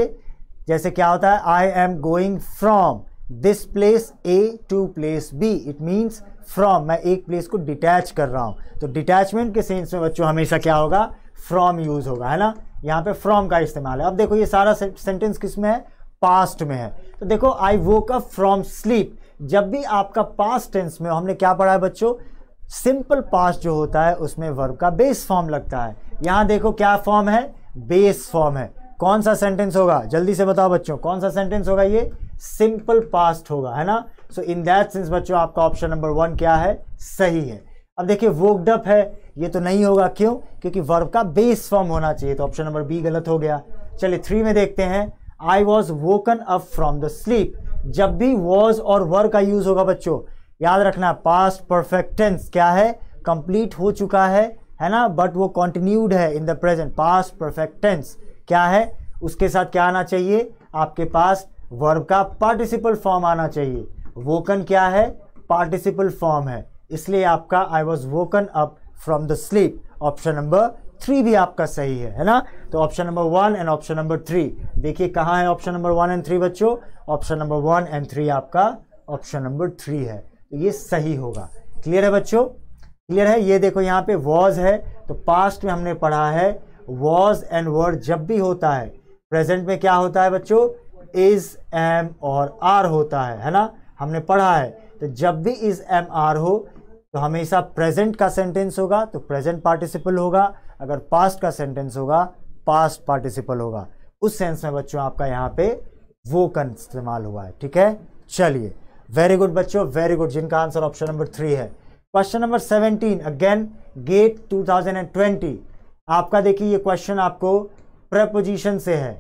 जैसे क्या होता है I am going from this place A to place B it means from मैं एक प्लेस को डिटैच कर रहा हूँ तो डिटैचमेंट के सेंस में बच्चों हमेशा क्या होगा फ्रॉम यूज़ होगा है ना यहाँ पे फ्रॉम का इस्तेमाल है अब देखो ये सारा सेंटेंस किस में है पास्ट में है तो देखो I woke up from sleep जब भी आपका पास्ट टेंस में हमने क्या पढ़ा है बच्चों सिंपल पास्ट जो होता है उसमें वर्ब का बेस फॉर्म लगता है यहाँ देखो क्या फॉर्म है बेस फॉर्म है कौन सा सेंटेंस होगा जल्दी से बताओ बच्चों कौन सा सेंटेंस होगा ये सिंपल पास्ट होगा है ना सो इन दैट सेंस बच्चों आपका ऑप्शन नंबर वन क्या है सही है अब देखिए वोकडअप है ये तो नहीं होगा क्यों क्योंकि वर्ब का बेस फॉर्म होना चाहिए तो ऑप्शन नंबर बी गलत हो गया चलिए थ्री में देखते हैं I was woken up from the sleep जब भी वॉज और वर्ग का यूज होगा बच्चों याद रखना पास्ट परफेक्टेंस क्या है कंप्लीट हो चुका है है ना बट वो कॉन्टिन्यूड है in the present past perfect tense क्या है उसके साथ क्या आना चाहिए आपके पास वर्ब का पार्टिसिपल फॉर्म आना चाहिए वोकन क्या है पार्टिसिपल फॉर्म है इसलिए आपका I was woken up from the sleep option number three भी आपका सही है है ना तो option number one and option number three देखिए कहाँ है option number one and three बच्चों option number one and three आपका ऑप्शन नंबर थ्री है तो ये सही होगा क्लियर है बच्चों क्लियर है ये देखो यहाँ पे वॉज है तो पास्ट में हमने पढ़ा है वॉज एंड वर्ड जब भी होता है प्रेजेंट में क्या होता है बच्चों इज एम और आर होता है है ना हमने पढ़ा है तो जब भी इज एम आर हो तो हमेशा प्रेजेंट का सेंटेंस होगा तो प्रेजेंट पार्टिसिपल होगा अगर पास्ट का सेंटेंस होगा पास्ट पार्टिसिपल होगा उस सेंस में बच्चों आपका यहाँ पे वो का इस्तेमाल हुआ है ठीक है चलिए वेरी गुड बच्चों वेरी गुड जिनका आंसर ऑप्शन नंबर थ्री है question number seventeen again GATE two आपका देखिए ये क्वेश्चन आपको प्रपोजिशन से है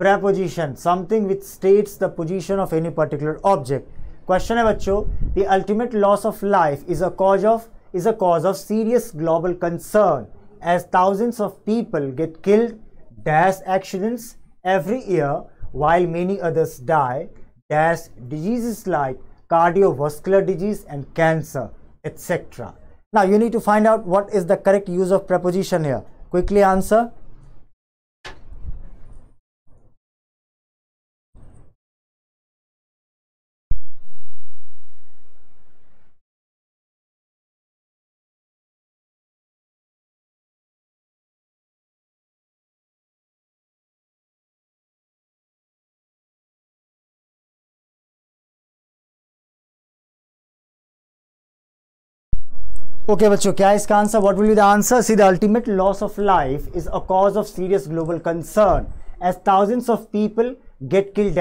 preposition something which states the position of any particular object question hai bachcho the ultimate loss of life is a cause of is a cause of serious global concern as thousands of people get killed dash accidents every year while many others die dash diseases like cardiovascular disease and cancer etc now you need to find out what is the correct use of preposition here quickly answer okay okay, बच्चों क्या इसका answer What will be the answer? See, the ultimate loss of life is a cause of serious global concern as thousands of people get killed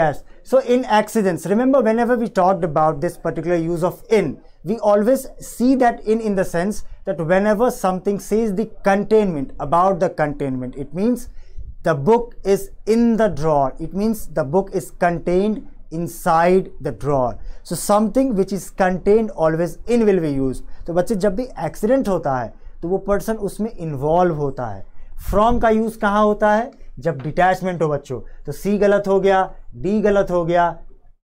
so in accidents remember whenever we talked about this particular use of in we always see that in in the sense that whenever something says the containment about the containment it means the book is in the drawer it means the book is contained inside the drawer so something which is contained always in will be used तो बच्चे जब भी accident होता है तो वो person उसमें involve होता है फ्रॉम का यूज़ कहाँ होता है जब डिटैचमेंट हो बच्चों तो सी गलत हो गया डी गलत हो गया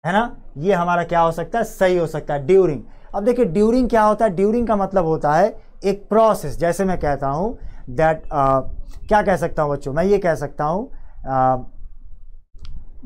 है ना ये हमारा क्या हो सकता है सही हो सकता है ड्यूरिंग अब देखिए ड्यूरिंग क्या होता है ड्यूरिंग का मतलब होता है एक प्रोसेस जैसे मैं कहता हूँ दैट uh, क्या कह सकता हूँ बच्चों मैं ये कह सकता हूँ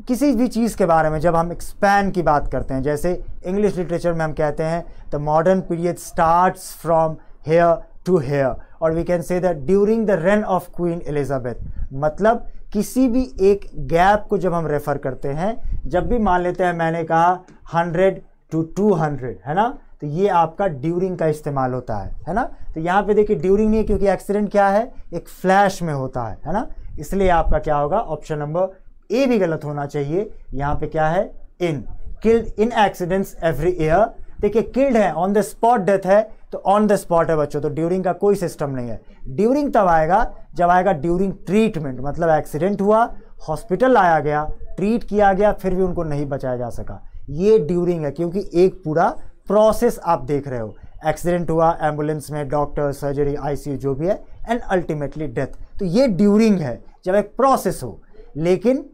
किसी भी चीज़ के बारे में जब हम एक्सपैंड की बात करते हैं जैसे इंग्लिश लिटरेचर में हम कहते हैं the modern period starts from here to here और we can say that during the run of Queen Elizabeth मतलब किसी भी एक गैप को जब हम रेफ़र करते हैं जब भी मान लेते हैं मैंने कहा हंड्रेड टू टू हंड्रेड है ना तो ये आपका ड्यूरिंग का इस्तेमाल होता है है ना तो यहाँ पे देखिए ड्यूरिंग नहीं है क्योंकि एक्सीडेंट क्या है एक फ्लैश में होता है है ना इसलिए आपका क्या होगा ऑप्शन नंबर ए भी गलत होना चाहिए यहाँ पे क्या है in killed in accidents every year देखिए किल्ड है ऑन द स्पॉट डेथ है तो ऑन द स्पॉट है बच्चों तो ड्यूरिंग का कोई सिस्टम नहीं है ड्यूरिंग तब आएगा जब आएगा ड्यूरिंग ट्रीटमेंट मतलब एक्सीडेंट हुआ हॉस्पिटल लाया गया ट्रीट किया गया फिर भी उनको नहीं बचाया जा सका ये ड्यूरिंग है क्योंकि एक पूरा प्रोसेस आप देख रहे हो एक्सीडेंट हुआ एम्बुलेंस में डॉक्टर सर्जरी आईसीयू जो भी है एंड अल्टीमेटली डेथ तो ये ड्यूरिंग है जब एक प्रोसेस हो लेकिन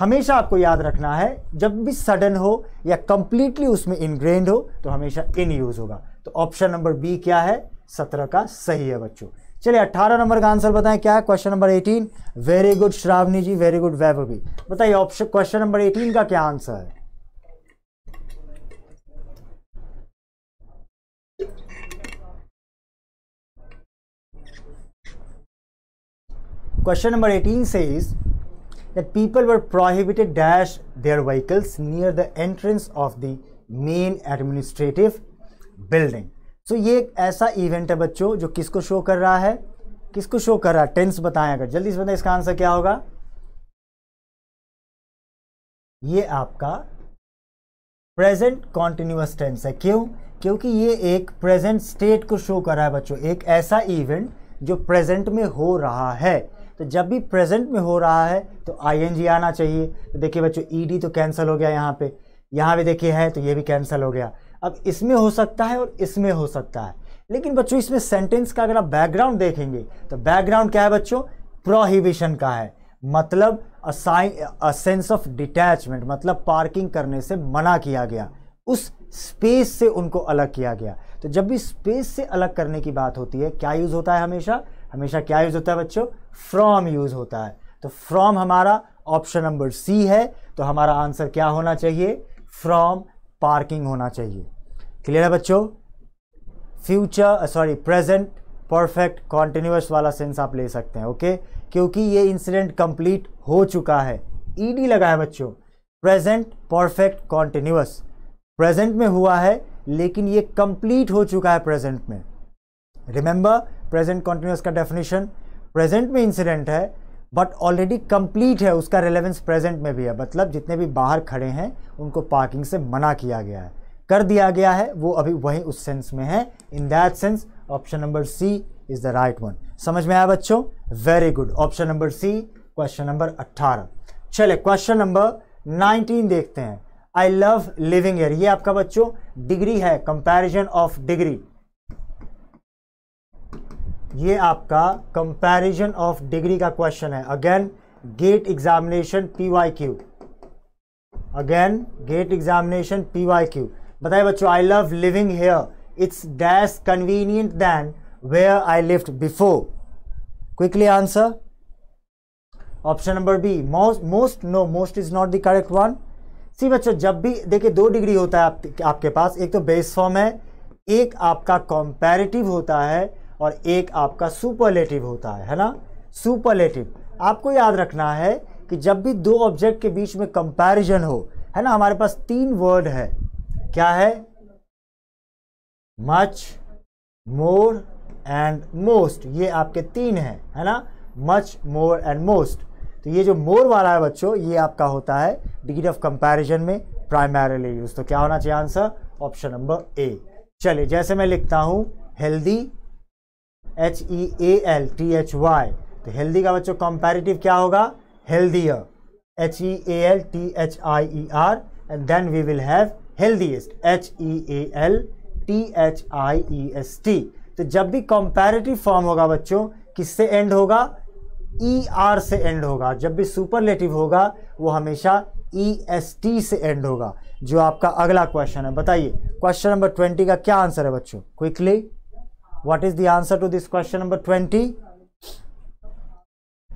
हमेशा आपको याद रखना है जब भी सडन हो या कंप्लीटली उसमें इनग्रेंड हो तो हमेशा इन यूज होगा तो ऑप्शन नंबर बी क्या है सत्रह का सही है बच्चों चलिए अट्ठारह नंबर का आंसर बताएं क्या है question number eighteen very good Shravani ji very good Vaibhavi बताइए ऑप्शन क्वेश्चन नंबर एटीन का क्या आंसर है question number eighteen says is that people were prohibited dash their vehicles near the entrance of the main administrative building so ये एक ऐसा event है बच्चों जो किसको शो कर रहा है किसको शो कर रहा है टेंस बताएं अगर जल्दी से बताएं इसका आंसर क्या होगा ये आपका प्रेजेंट कॉन्टिन्यूस टेंस है क्यों क्योंकि ये एक प्रेजेंट स्टेट को शो कर रहा है बच्चों एक ऐसा इवेंट जो प्रेजेंट में हो रहा है तो जब भी प्रेजेंट में हो रहा है तो आई आना चाहिए तो देखिए बच्चों ई तो कैंसिल हो गया यहाँ पर यहाँ भी देखिए है तो ये भी कैंसिल हो गया अब इसमें हो सकता है और इसमें हो सकता है लेकिन बच्चों इसमें सेंटेंस का अगर आप बैकग्राउंड देखेंगे तो बैकग्राउंड क्या है बच्चों प्रोहिबिशन का है मतलब अ सेंस ऑफ डिटैचमेंट मतलब पार्किंग करने से मना किया गया उस स्पेस से उनको अलग किया गया तो जब भी स्पेस से अलग करने की बात होती है क्या यूज़ होता है हमेशा हमेशा क्या यूज़ होता है बच्चों फ्रॉम यूज़ होता है तो फ्रॉम हमारा ऑप्शन नंबर सी है तो हमारा आंसर क्या होना चाहिए फ्रॉम पार्किंग होना चाहिए क्लियर है बच्चों future sorry present perfect continuous वाला सेंस आप ले सकते हैं ओके क्योंकि ये इंसिडेंट कंप्लीट हो चुका है ईडी e लगा है बच्चों प्रेजेंट परफेक्ट कॉन्टिन्यूस प्रेजेंट में हुआ है लेकिन ये कंप्लीट हो चुका है प्रेजेंट में रिमेंबर प्रेजेंट कॉन्टिन्यूस का डेफिनेशन प्रेजेंट में इंसिडेंट है बट ऑलरेडी कंप्लीट है उसका रिलेवेंस प्रेजेंट में भी है मतलब जितने भी बाहर खड़े हैं उनको पार्किंग से मना किया गया है कर दिया गया है वो अभी वही उस सेंस में है in that sense option number C is the right one समझ में आया बच्चों very good option number C question number 18 चले क्वेश्चन नंबर 19 देखते हैं आई लव लिविंग एयर ये आपका बच्चों डिग्री है कंपेरिजन ऑफ डिग्री ये आपका कंपैरिजन ऑफ डिग्री का क्वेश्चन है again GATE examination P Y Q again GATE examination P Y Q बताइए बच्चों I love living here it's dash convenient than where I lived before quickly answer option number B most most no most is not the correct one C बच्चों जब भी देखिए दो degree होता है आप, आपके पास एक तो बेस फॉर्म है एक आपका कॉम्पेरेटिव होता है और एक आपका सुपरलेटिव होता है है ना सुपरलेटिव आपको याद रखना है कि जब भी दो ऑब्जेक्ट के बीच में कंपैरिजन हो है ना हमारे पास तीन वर्ड है क्या है मच मोर एंड मोस्ट ये आपके तीन हैं है ना मच मोर एंड मोस्ट तो ये जो मोर वाला है बच्चों ये आपका होता है डिग्री ऑफ कंपैरिजन में प्राइमरीली यूज तो क्या होना चाहिए आंसर ऑप्शन नंबर ए चलिए जैसे मैं लिखता हूँ healthy H E A L T H Y तो हेल्दी का बच्चों कंपेरेटिव क्या होगा healthier H E A L T H I E R and then we will have healthiest H E A L T H I E S T तो जब भी comparative form होगा बच्चों किससे एंड होगा ई e आर से end होगा जब भी सुपरलेटिव होगा वो हमेशा ई एस टी से एंड होगा जो आपका अगला क्वेश्चन है बताइए क्वेश्चन नंबर ट्वेंटी का क्या आंसर है बच्चों quickly what is the answer to this question number twenty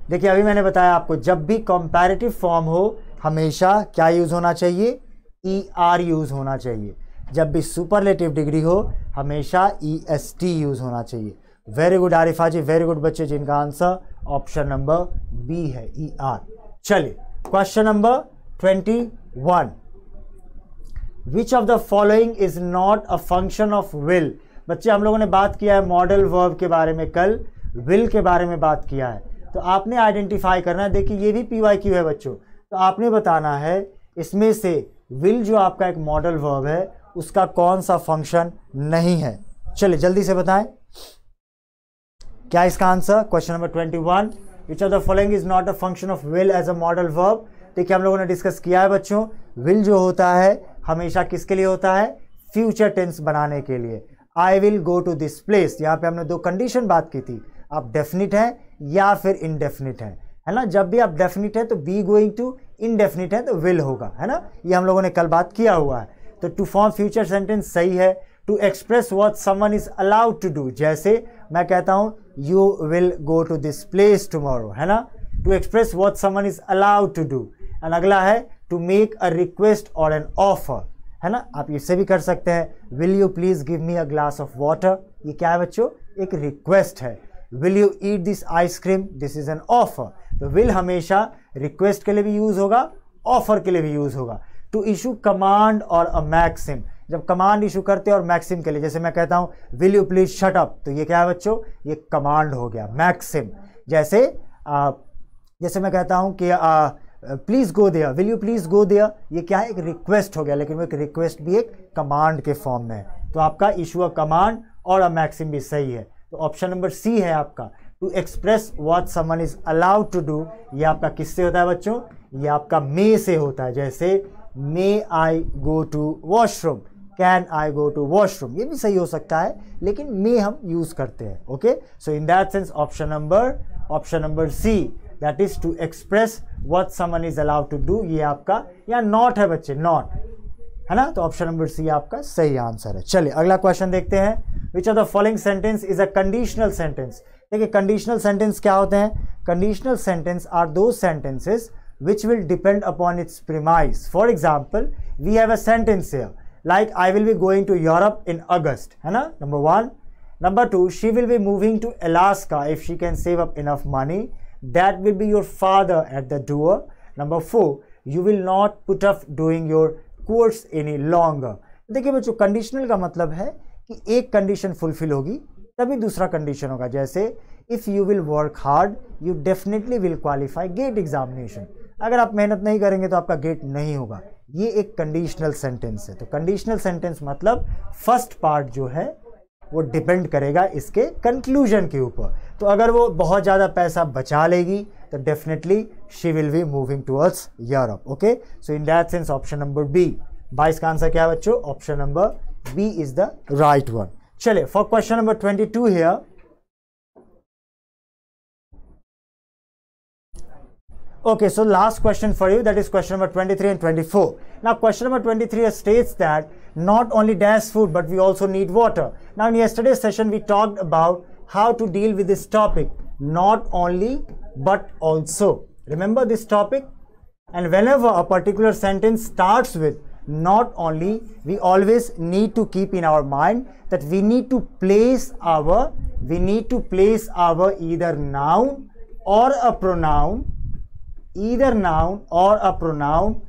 देखिए अभी मैंने बताया आपको जब भी कॉम्पेरेटिव फॉर्म हो हमेशा क्या यूज होना चाहिए ई आर यूज होना चाहिए जब भी सुपरलेटिव डिग्री हो हमेशा ई एस टी यूज होना चाहिए very good Arifa ji very good बच्चे जिनका आंसर ऑप्शन नंबर बी है ई e आर चलिए question number twenty one which of the following is not a function of will बच्चे हम लोगों ने बात किया है मॉडल वर्ब के बारे में कल विल के बारे में बात किया है तो आपने आइडेंटिफाई करना है देखिए ये भी पी वाई क्यू है बच्चों तो आपने बताना है इसमें से विल जो आपका एक मॉडल वर्ब है उसका कौन सा फंक्शन नहीं है चलिए जल्दी से बताएं क्या इसका answer question number twenty one which of the following is not a function of will as a modal verb देखिए हम लोगों ने डिस्कस किया है बच्चों विल जो होता है हमेशा किसके लिए होता है फ्यूचर टेंस बनाने के लिए I will go to this place यहाँ पे हमने दो कंडीशन बात की थी आप डेफिनिट हैं या फिर इनडेफिनिट हैं है ना जब भी आप डेफिनिट हैं तो बी गोइंग टू इनडेफिनिट है तो विल होगा है ना ये हम लोगों ने कल बात किया हुआ है तो टू फॉर्म फ्यूचर सेंटेंस सही है to express what someone is allowed to do जैसे मैं कहता हूँ you will go to this place tomorrow है ना to express what someone is allowed to do and अगला है टू मेक अ रिक्वेस्ट और एन ऑफर है ना आप इससे भी कर सकते हैं will you please give me a glass of water ये क्या है बच्चों एक रिक्वेस्ट है will you eat this ice cream this is an offer तो विल हमेशा रिक्वेस्ट के लिए भी यूज़ होगा ऑफर के लिए भी यूज़ होगा टू इशू कमांड और अ मैक्सिम जब कमांड इशू करते हैं और मैक्सिम के लिए जैसे मैं कहता हूँ will you please shut up तो ये क्या है बच्चों ये कमांड हो गया मैक्सिम जैसे आ, जैसे मैं कहता हूँ कि ah, please go there will you please go there ये क्या है एक रिक्वेस्ट हो गया लेकिन वो एक रिक्वेस्ट भी एक कमांड के फॉर्म में है तो आपका इशू अ कमांड और अ मैक्सिम भी सही है तो ऑप्शन नंबर सी है आपका to express what someone is allowed to do ये आपका किससे होता है बच्चों ये आपका मे से होता है जैसे may I go to washroom can I go to washroom ये भी सही हो सकता है लेकिन मे हम यूज़ करते हैं okay so in that sense option number option number C that is to express what someone is allow to do ये आपका या नॉट है बच्चे नॉट है ना तो ऑप्शन नंबर सी आपका सही आंसर है चलिए अगला क्वेश्चन देखते हैं which are the following sentence is a conditional sentence देखिए कंडीशनल सेंटेंस क्या होते हैं कंडीशनल सेंटेंस आर दो sentences which will depend upon its premise for example we have a sentence like I will be going to Europe in August है ना number one number two she will be moving to Alaska if she can save up enough money that will be your father at the door. Number four, you will not put off doing your course any longer. देखिए बच्चों conditional का मतलब है कि एक condition fulfil होगी तभी दूसरा कंडीशन होगा जैसे if you will work hard you definitely will qualify GATE examination अगर आप मेहनत नहीं करेंगे तो आपका गेट नहीं होगा ये एक कंडीशनल सेंटेंस है तो कंडीशनल सेंटेंस मतलब फर्स्ट पार्ट जो है वो डिपेंड करेगा इसके कंक्लूजन के ऊपर तो अगर वो बहुत ज़्यादा पैसा बचा लेगी तो definitely she will be moving towards Europe okay so in that sense option number B बाईस का आंसर क्या है बच्चों option number B is the right one चले for question number twenty two here okay so last question for you that is question number twenty three and twenty four ना question number twenty three states that not only dash food but we also need water now in yesterday session we talked about how to deal with this topic not only but also remember this topic and whenever a particular sentence starts with not only we always need to keep in our mind that we need to place our we need to place our either noun or a pronoun either noun or a pronoun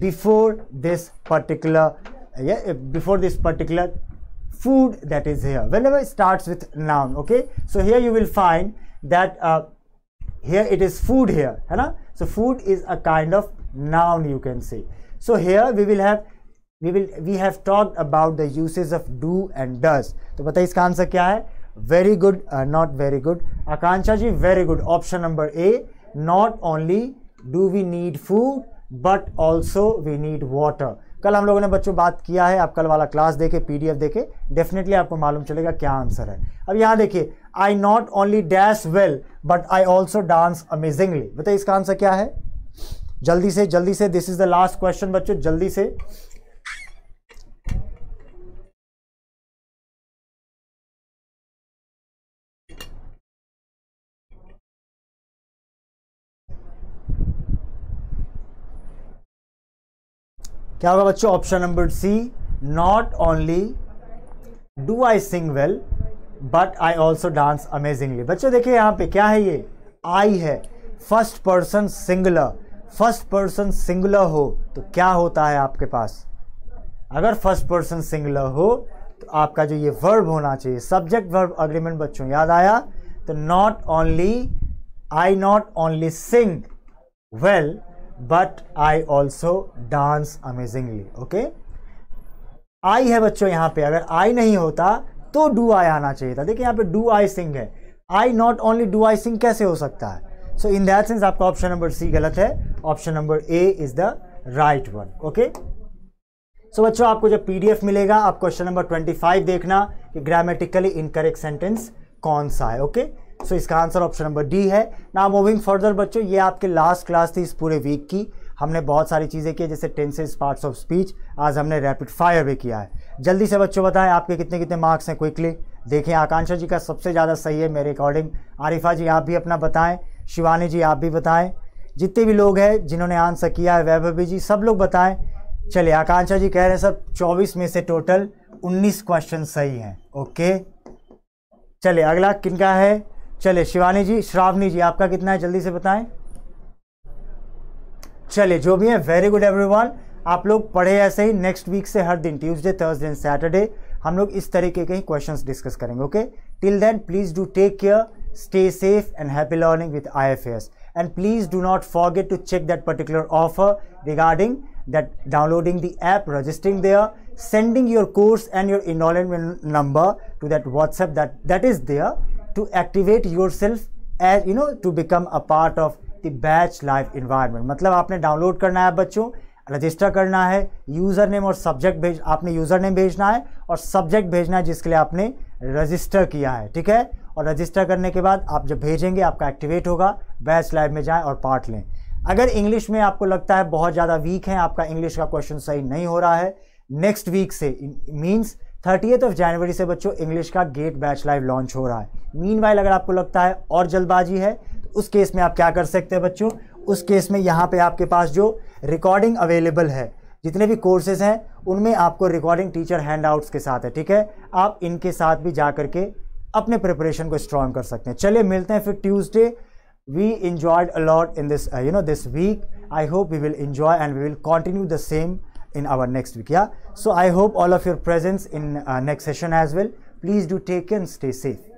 before this particular yeah, before this particular food that is here whenever it starts with noun okay so here you will find that uh, here it is food here hai na? so food is a kind of noun you can say so here we will have we will we have talked about the uses of do and does So बताइए इसका answer क्या है very good uh, not very good. Akanksha ji very good. Option number A. Not only do we need food, but also we need water. कल हम लोगों ने बच्चों बात किया है आप कल वाला क्लास देखे पीडीएफ देखे डेफिनेटली आपको मालूम चलेगा क्या आंसर है अब यहाँ देखिए I not only dash well but I also dance amazingly बताइए इसका आंसर क्या है जल्दी से जल्दी से this is the last question बच्चों जल्दी से क्या होगा बच्चों option number C not only do I sing well but I also dance amazingly बच्चों देखिए यहाँ पे क्या है ये आई है first person singular first person singular हो तो क्या होता है आपके पास अगर फर्स्ट पर्सन सिंगुलर हो तो आपका जो ये वर्ब होना चाहिए सब्जेक्ट वर्ब अग्रीमेंट बच्चों याद आया तो not only I not only sing well but I also dance amazingly okay I है बच्चों यहाँ पे अगर आई नहीं होता तो डू आई आना चाहिए था देखिए यहाँ पे डू आई सिंग है I not only do I sing कैसे हो सकता है सो इन दैट सेंस आपका ऑप्शन नंबर सी गलत है option number A is the right one okay so बच्चों आपको जब पीडीएफ मिलेगा आप क्वेश्चन नंबर ट्वेंटी फाइव देखना कि ग्रामेटिकली इनकरेक्ट सेंटेंस कौन सा है ओके okay? सो so, इसका आंसर ऑप्शन नंबर डी है ना मूविंग फर्दर बच्चों ये आपके लास्ट क्लास थी इस पूरे वीक की हमने बहुत सारी चीज़ें की जैसे टेंसेज पार्ट्स ऑफ स्पीच आज हमने रैपिड फायर भी किया है जल्दी से बच्चों बताएं आपके कितने कितने मार्क्स हैं क्विकली देखें आकांक्षा जी का सबसे ज़्यादा सही है मेरे अकॉर्डिंग आरिफा जी आप भी अपना बताएं शिवानी जी आप भी बताएं जितने भी लोग हैं जिन्होंने आंसर किया है वैभवी जी सब लोग बताएं चलिए आकांक्षा जी कह रहे हैं सर चौबीस में से टोटल उन्नीस क्वेश्चन सही हैं ओके चलिए अगला किन का है चले शिवानी जी श्रावणी जी आपका कितना है जल्दी से बताएं चलिए जो भी है वेरी गुड एवरीवन आप लोग पढ़े ऐसे ही नेक्स्ट वीक से हर दिन ट्यूजडे थर्सडे सैटरडे हम लोग इस तरीके के ही क्वेश्चन डिस्कस करेंगे okay till then please do take care stay safe and happy learning with I F and please do not forget to check that particular offer regarding that downloading the app registering there sending your course and your enrolment number to that WhatsApp that that is there to activate yourself as you know to become a part of the batch life environment मतलब आपने download करना है बच्चों register करना है user name और subject भेज आपने यूज़र नेम भेजना है और सब्जेक्ट भेजना है जिसके लिए आपने रजिस्टर किया है ठीक है और रजिस्टर करने के बाद आप जब भेजेंगे आपका एक्टिवेट होगा बैच लाइव में जाएं और पार्ट लें अगर इंग्लिश में आपको लगता है बहुत ज़्यादा वीक है आपका इंग्लिश का क्वेश्चन सही नहीं हो रहा है नेक्स्ट वीक से मीन्स थर्टीथ ऑफ जनवरी से बच्चों इंग्लिश का गेट बैच लाइव लॉन्च हो रहा है मीन वाइल अगर आपको लगता है और जल्दबाजी है तो उस केस में आप क्या कर सकते हैं बच्चों उस केस में यहाँ पे आपके पास जो रिकॉर्डिंग अवेलेबल है जितने भी कोर्सेज हैं उनमें आपको रिकॉर्डिंग टीचर हैंड के साथ है ठीक है आप इनके साथ भी जा करके अपने प्रिपरेशन को स्ट्रॉन्ग कर सकते हैं चलिए मिलते हैं फिर Tuesday we enjoyed a lot in this you know this week I hope we will enjoy and we will continue the same in our next week yeah so i hope all of your presence in uh, next session as well please do take care and stay safe